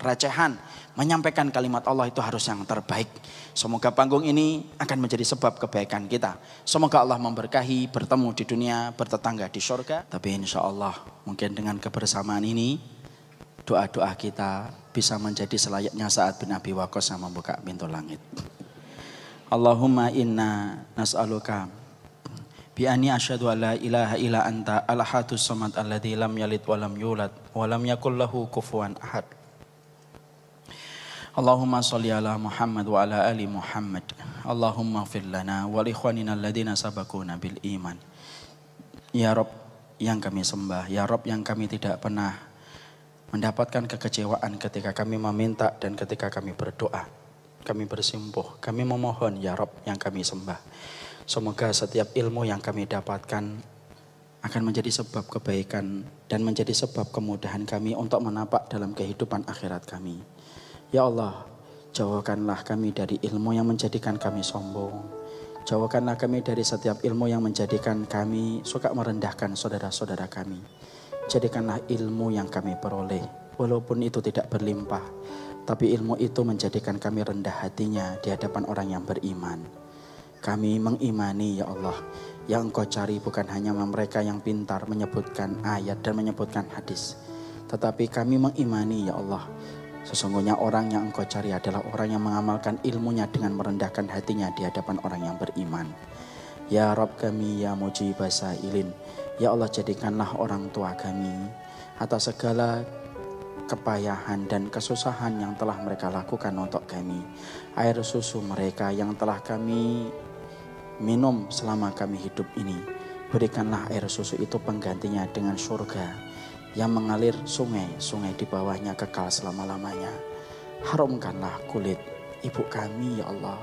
recehan. Menyampaikan kalimat Allah itu harus yang terbaik. Semoga panggung ini akan menjadi sebab kebaikan kita. Semoga Allah memberkahi bertemu di dunia, bertetangga di surga. Tapi insya Allah mungkin dengan kebersamaan ini, doa-doa kita bisa menjadi selayaknya saat bin Abi Waqas yang membuka pintu langit. Allahumma inna nas'aluka bi anni asyhadu ilaha illa anta al-ahadus samad alladzi lam yalid wa lam yulad wa lam ahad. Allahumma salli ala Muhammad wa ala ali Muhammad. Allahumma fir lana wa li ikhwanina alladhina sabakuna bil iman. Ya Rob yang kami sembah, ya Rob yang kami tidak pernah mendapatkan kekecewaan ketika kami meminta dan ketika kami berdoa. Kami bersimpuh, kami memohon ya Rob yang kami sembah. Semoga setiap ilmu yang kami dapatkan akan menjadi sebab kebaikan dan menjadi sebab kemudahan kami untuk menapak dalam kehidupan akhirat kami. Ya Allah, jauhkanlah kami dari ilmu yang menjadikan kami sombong. Jauhkanlah kami dari setiap ilmu yang menjadikan kami suka merendahkan saudara-saudara kami. Jadikanlah ilmu yang kami peroleh, walaupun itu tidak berlimpah, tapi ilmu itu menjadikan kami rendah hatinya di hadapan orang yang beriman. Kami mengimani, ya Allah, yang Engkau cari bukan hanya mereka yang pintar menyebutkan ayat dan menyebutkan hadis, tetapi kami mengimani, ya Allah, Sesungguhnya orang yang engkau cari adalah orang yang mengamalkan ilmunya dengan merendahkan hatinya di hadapan orang yang beriman. Ya Rob kami, ya Mujibasa ilin. Ya Allah jadikanlah orang tua kami atas segala kepayahan dan kesusahan yang telah mereka lakukan untuk kami. Air susu mereka yang telah kami minum selama kami hidup ini. Berikanlah air susu itu penggantinya dengan surga yang mengalir sungai, sungai di bawahnya kekal selama-lamanya. Haramkanlah kulit ibu kami ya Allah.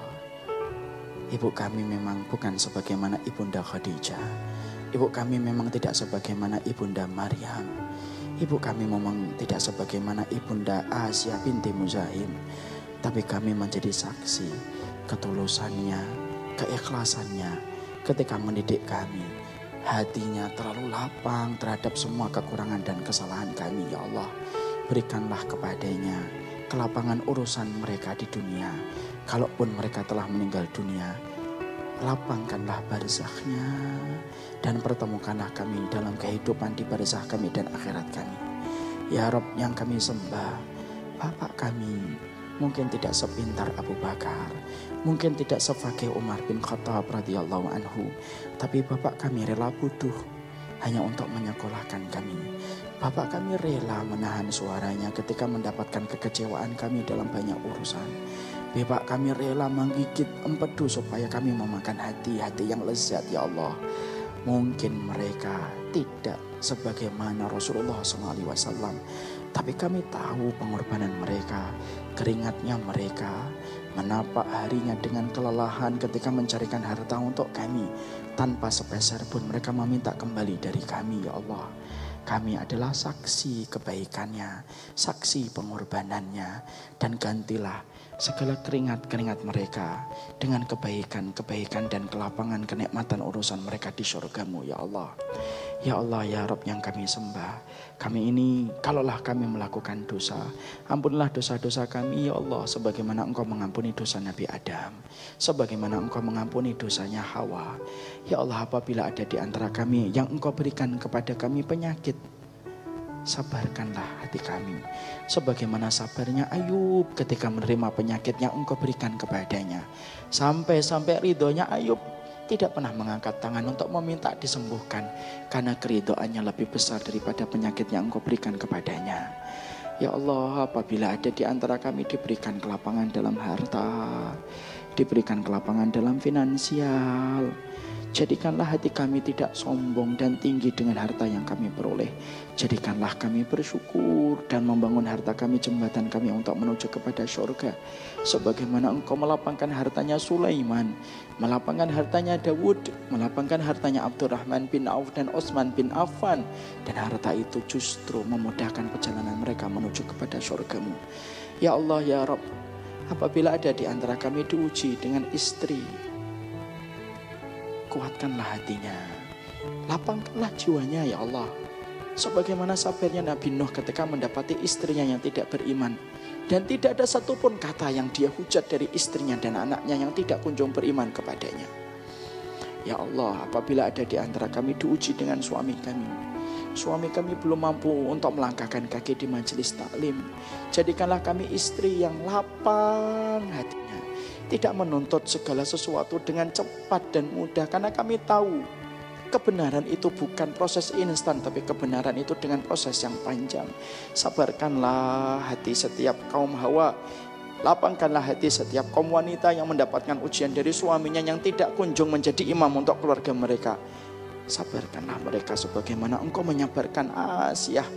Ibu kami memang bukan sebagaimana ibunda Khadijah. Ibu kami memang tidak sebagaimana ibunda Maryam. Ibu kami memang tidak sebagaimana ibunda Asia binti Muzahim. Tapi kami menjadi saksi ketulusannya, keikhlasannya ketika mendidik kami hatinya terlalu lapang terhadap semua kekurangan dan kesalahan kami ya Allah. Berikanlah kepadanya kelapangan urusan mereka di dunia. Kalaupun mereka telah meninggal dunia, lapangkanlah barzakhnya dan pertemukanlah kami dalam kehidupan di barzakh kami dan akhirat kami. Ya Rob yang kami sembah, Bapak kami, Mungkin tidak sepintar Abu Bakar, mungkin tidak sefakih Umar bin Khattab radhiyallahu anhu, tapi Bapak kami rela butuh hanya untuk menyekolahkan kami. Bapak kami rela menahan suaranya ketika mendapatkan kekecewaan kami dalam banyak urusan. Bapak kami rela menggigit empedu supaya kami memakan hati-hati yang lezat ya Allah. Mungkin mereka tidak sebagaimana Rasulullah SAW. Tapi kami tahu pengorbanan mereka keringatnya mereka, menapak harinya dengan kelelahan ketika mencarikan harta untuk kami. Tanpa sepeser pun mereka meminta kembali dari kami, ya Allah. Kami adalah saksi kebaikannya, saksi pengorbanannya, dan gantilah segala keringat-keringat mereka dengan kebaikan-kebaikan dan kelapangan kenikmatan urusan mereka di surgamu, ya Allah. Ya Allah, ya Rob yang kami sembah, kami ini, kalaulah kami melakukan dosa, ampunlah dosa-dosa kami, ya Allah, sebagaimana Engkau mengampuni dosa Nabi Adam, sebagaimana Engkau mengampuni dosanya Hawa. Ya Allah, apabila ada di antara kami yang Engkau berikan kepada kami penyakit, sabarkanlah hati kami. Sebagaimana sabarnya Ayub ketika menerima penyakit yang engkau berikan kepadanya. Sampai-sampai ridhonya Ayub tidak pernah mengangkat tangan untuk meminta disembuhkan karena keridoannya lebih besar daripada penyakit yang engkau berikan kepadanya. Ya Allah, apabila ada di antara kami diberikan kelapangan dalam harta, diberikan kelapangan dalam finansial, Jadikanlah hati kami tidak sombong dan tinggi dengan harta yang kami peroleh. Jadikanlah kami bersyukur dan membangun harta kami jembatan kami untuk menuju kepada syurga. Sebagaimana engkau melapangkan hartanya Sulaiman, melapangkan hartanya Dawud, melapangkan hartanya Abdurrahman bin Auf dan Osman bin Affan. Dan harta itu justru memudahkan perjalanan mereka menuju kepada surgamu. Ya Allah ya Rob, apabila ada di antara kami diuji dengan istri, kuatkanlah hatinya. Lapangkanlah jiwanya ya Allah. Sebagaimana sabarnya Nabi Nuh ketika mendapati istrinya yang tidak beriman, dan tidak ada satupun kata yang dia hujat dari istrinya dan anaknya yang tidak kunjung beriman kepadanya. Ya Allah, apabila ada di antara kami diuji dengan suami kami, suami kami belum mampu untuk melangkahkan kaki di majelis taklim. Jadikanlah kami istri yang lapang hatinya, tidak menuntut segala sesuatu dengan cepat dan mudah karena kami tahu kebenaran itu bukan proses instan, tapi kebenaran itu dengan proses yang panjang. Sabarkanlah hati setiap kaum hawa Lapangkanlah hati setiap kaum wanita yang mendapatkan ujian dari suaminya yang tidak kunjung menjadi imam untuk keluarga mereka. Sabarkanlah mereka sebagaimana engkau menyabarkan Asyah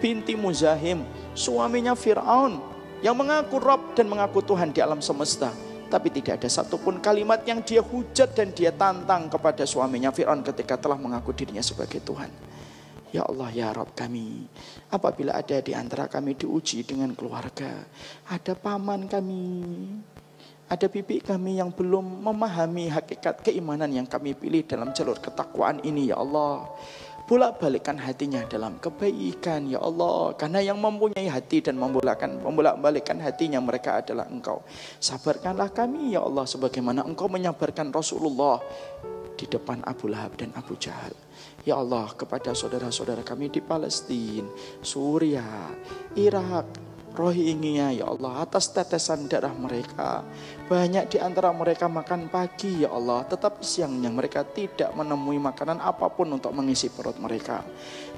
binti Muzahim, suaminya Fir'aun yang mengaku Rob dan mengaku Tuhan di alam semesta. Tapi tidak ada satupun kalimat yang dia hujat dan dia tantang kepada suaminya Fir'aun ketika telah mengaku dirinya sebagai Tuhan. Ya Allah ya Rob kami Apabila ada di antara kami diuji dengan keluarga Ada paman kami Ada bibi kami yang belum memahami hakikat keimanan yang kami pilih dalam jalur ketakwaan ini ya Allah bolak balikan hatinya dalam kebaikan ya Allah karena yang mempunyai hati dan membolakan membolak balikan hatinya mereka adalah engkau sabarkanlah kami ya Allah sebagaimana engkau menyabarkan Rasulullah di depan Abu Lahab dan Abu Jahal Ya Allah kepada saudara-saudara kami di Palestina, Suriah, Irak, Roh inginnya ya Allah atas tetesan darah mereka. Banyak di antara mereka makan pagi ya Allah, tetapi siangnya mereka tidak menemui makanan apapun untuk mengisi perut mereka.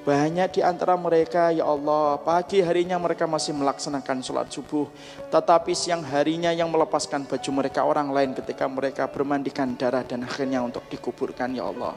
Banyak di antara mereka, ya Allah, pagi harinya mereka masih melaksanakan sholat subuh. Tetapi siang harinya yang melepaskan baju mereka orang lain ketika mereka bermandikan darah dan akhirnya untuk dikuburkan, ya Allah.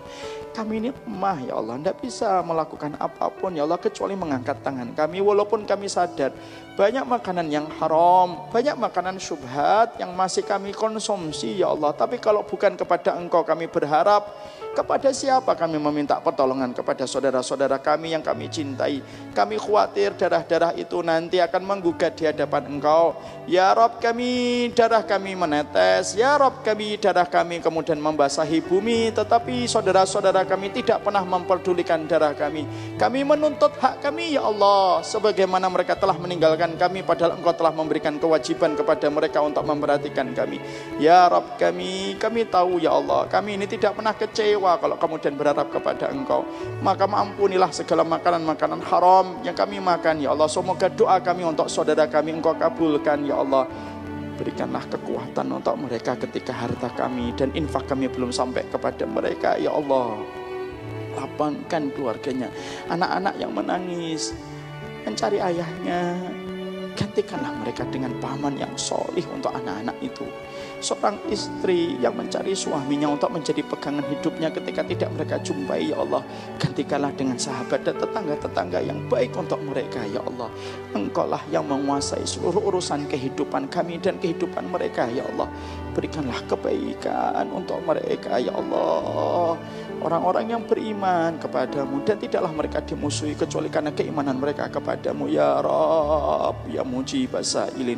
Kami ini lemah, ya Allah. Tidak bisa melakukan apapun, ya Allah, kecuali mengangkat tangan kami. Walaupun kami sadar, banyak makanan yang haram, banyak makanan syubhat yang masih kami konsumsi, ya Allah. Tapi kalau bukan kepada engkau kami berharap, kepada siapa kami meminta pertolongan? Kepada saudara-saudara kami yang kami cintai. Kami khawatir darah-darah itu nanti akan menggugat di hadapan engkau. Ya Rob kami, darah kami menetes. Ya Rob kami, darah kami kemudian membasahi bumi. Tetapi saudara-saudara kami tidak pernah memperdulikan darah kami. Kami menuntut hak kami ya Allah. Sebagaimana mereka telah meninggalkan kami padahal engkau telah memberikan kewajiban kepada mereka untuk memperhatikan kami. Ya Rob kami, kami tahu ya Allah. Kami ini tidak pernah kecewa kecewa kalau kemudian berharap kepada engkau. Maka ampunilah segala makanan-makanan haram yang kami makan ya Allah. Semoga doa kami untuk saudara kami engkau kabulkan ya Allah. Berikanlah kekuatan untuk mereka ketika harta kami dan infak kami belum sampai kepada mereka ya Allah. Lapangkan keluarganya. Anak-anak yang menangis mencari ayahnya. Gantikanlah mereka dengan paman yang solih untuk anak-anak itu seorang istri yang mencari suaminya untuk menjadi pegangan hidupnya ketika tidak mereka jumpai ya Allah gantikanlah dengan sahabat dan tetangga-tetangga yang baik untuk mereka ya Allah engkaulah yang menguasai seluruh urusan kehidupan kami dan kehidupan mereka ya Allah berikanlah kebaikan untuk mereka ya Allah orang-orang yang beriman kepadamu dan tidaklah mereka dimusuhi kecuali karena keimanan mereka kepadamu ya Rob ya mujibasa ilin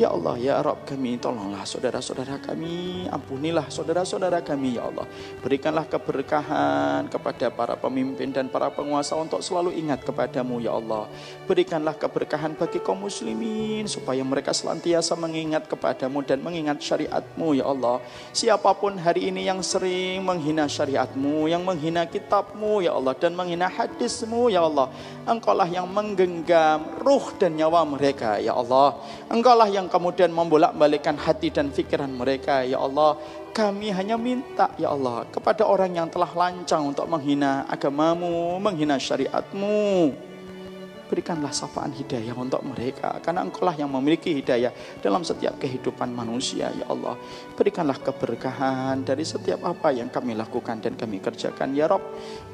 Ya Allah, ya Rabb kami, tolonglah saudara-saudara kami, ampunilah saudara-saudara kami, ya Allah. Berikanlah keberkahan kepada para pemimpin dan para penguasa untuk selalu ingat kepadamu, ya Allah. Berikanlah keberkahan bagi kaum muslimin, supaya mereka selantiasa mengingat kepadamu dan mengingat syariatmu, ya Allah. Siapapun hari ini yang sering menghina syariatmu, yang menghina kitabmu, ya Allah, dan menghina hadismu, ya Allah. Engkaulah yang menggenggam ruh dan nyawa mereka, ya Allah. Engkaulah yang yang kemudian membolak-balikkan hati dan pikiran mereka. Ya Allah, kami hanya minta ya Allah kepada orang yang telah lancang untuk menghina agamamu, menghina syariatmu. Berikanlah sapaan hidayah untuk mereka karena engkaulah yang memiliki hidayah dalam setiap kehidupan manusia ya Allah. Berikanlah keberkahan dari setiap apa yang kami lakukan dan kami kerjakan ya Rob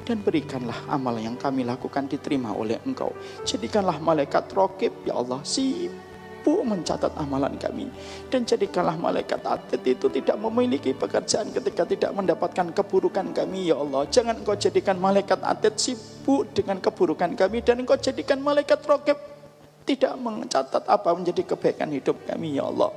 dan berikanlah amal yang kami lakukan diterima oleh Engkau. Jadikanlah malaikat rokib ya Allah sibuk mampu mencatat amalan kami. Dan jadikanlah malaikat atid itu tidak memiliki pekerjaan ketika tidak mendapatkan keburukan kami ya Allah. Jangan engkau jadikan malaikat atid sibuk dengan keburukan kami dan engkau jadikan malaikat rokep tidak mencatat apa menjadi kebaikan hidup kami ya Allah.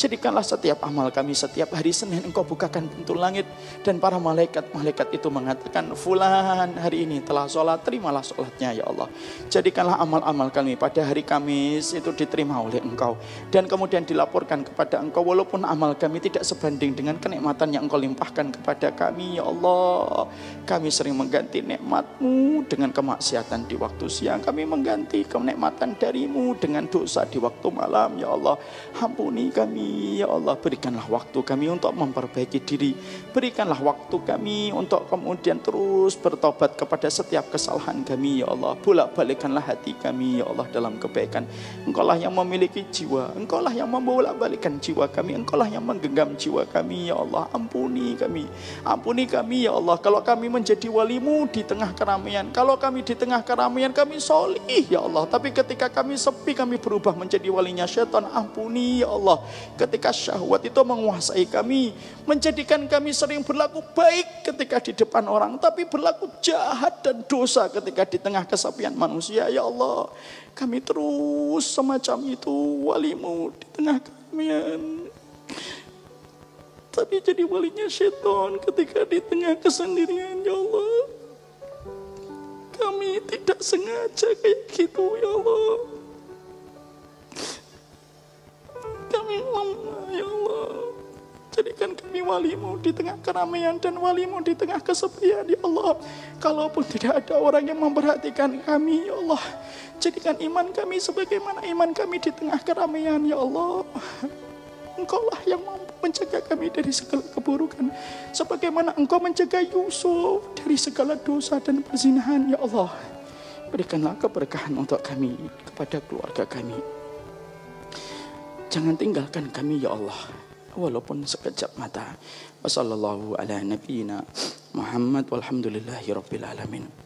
Jadikanlah setiap amal kami setiap hari Senin engkau bukakan pintu langit. Dan para malaikat-malaikat itu mengatakan, Fulan hari ini telah sholat, terimalah sholatnya ya Allah. Jadikanlah amal-amal kami pada hari Kamis itu diterima oleh engkau. Dan kemudian dilaporkan kepada engkau walaupun amal kami tidak sebanding dengan kenikmatan yang engkau limpahkan kepada kami ya Allah. Kami sering mengganti nikmatmu dengan kemaksiatan di waktu siang. Kami mengganti kenikmatan darimu dengan dosa di waktu malam ya Allah. Ampuni kami Ya Allah berikanlah waktu kami untuk memperbaiki diri. Berikanlah waktu kami untuk kemudian terus bertobat kepada setiap kesalahan kami Ya Allah. Bolak balikanlah hati kami Ya Allah dalam kebaikan. Engkaulah yang memiliki jiwa. Engkaulah yang membolak balikan jiwa kami. Engkaulah yang menggenggam jiwa kami Ya Allah. Ampuni kami. Ampuni kami Ya Allah. Kalau kami menjadi walimu di tengah keramaian. Kalau kami di tengah keramaian kami solih Ya Allah. Tapi ketika kami sepi kami berubah menjadi walinya setan. Ampuni Ya Allah ketika syahwat itu menguasai kami, menjadikan kami sering berlaku baik ketika di depan orang, tapi berlaku jahat dan dosa ketika di tengah kesepian manusia. Ya Allah, kami terus semacam itu walimu di tengah kami. Tapi jadi walinya setan ketika di tengah kesendirian, ya Allah. Kami tidak sengaja kayak gitu, ya Allah kami lemah, ya Allah. Jadikan kami walimu di tengah keramaian dan walimu di tengah kesepian, ya Allah. Kalaupun tidak ada orang yang memperhatikan kami, ya Allah. Jadikan iman kami sebagaimana iman kami di tengah keramaian, ya Allah. Engkaulah yang mampu menjaga kami dari segala keburukan. Sebagaimana engkau menjaga Yusuf dari segala dosa dan perzinahan, ya Allah. Berikanlah keberkahan untuk kami, kepada keluarga kami, Jangan tinggalkan kami ya Allah. Walaupun sekejap mata. Wassalamualaikum ala nabiyina Muhammad walhamdulillahi rabbil alamin.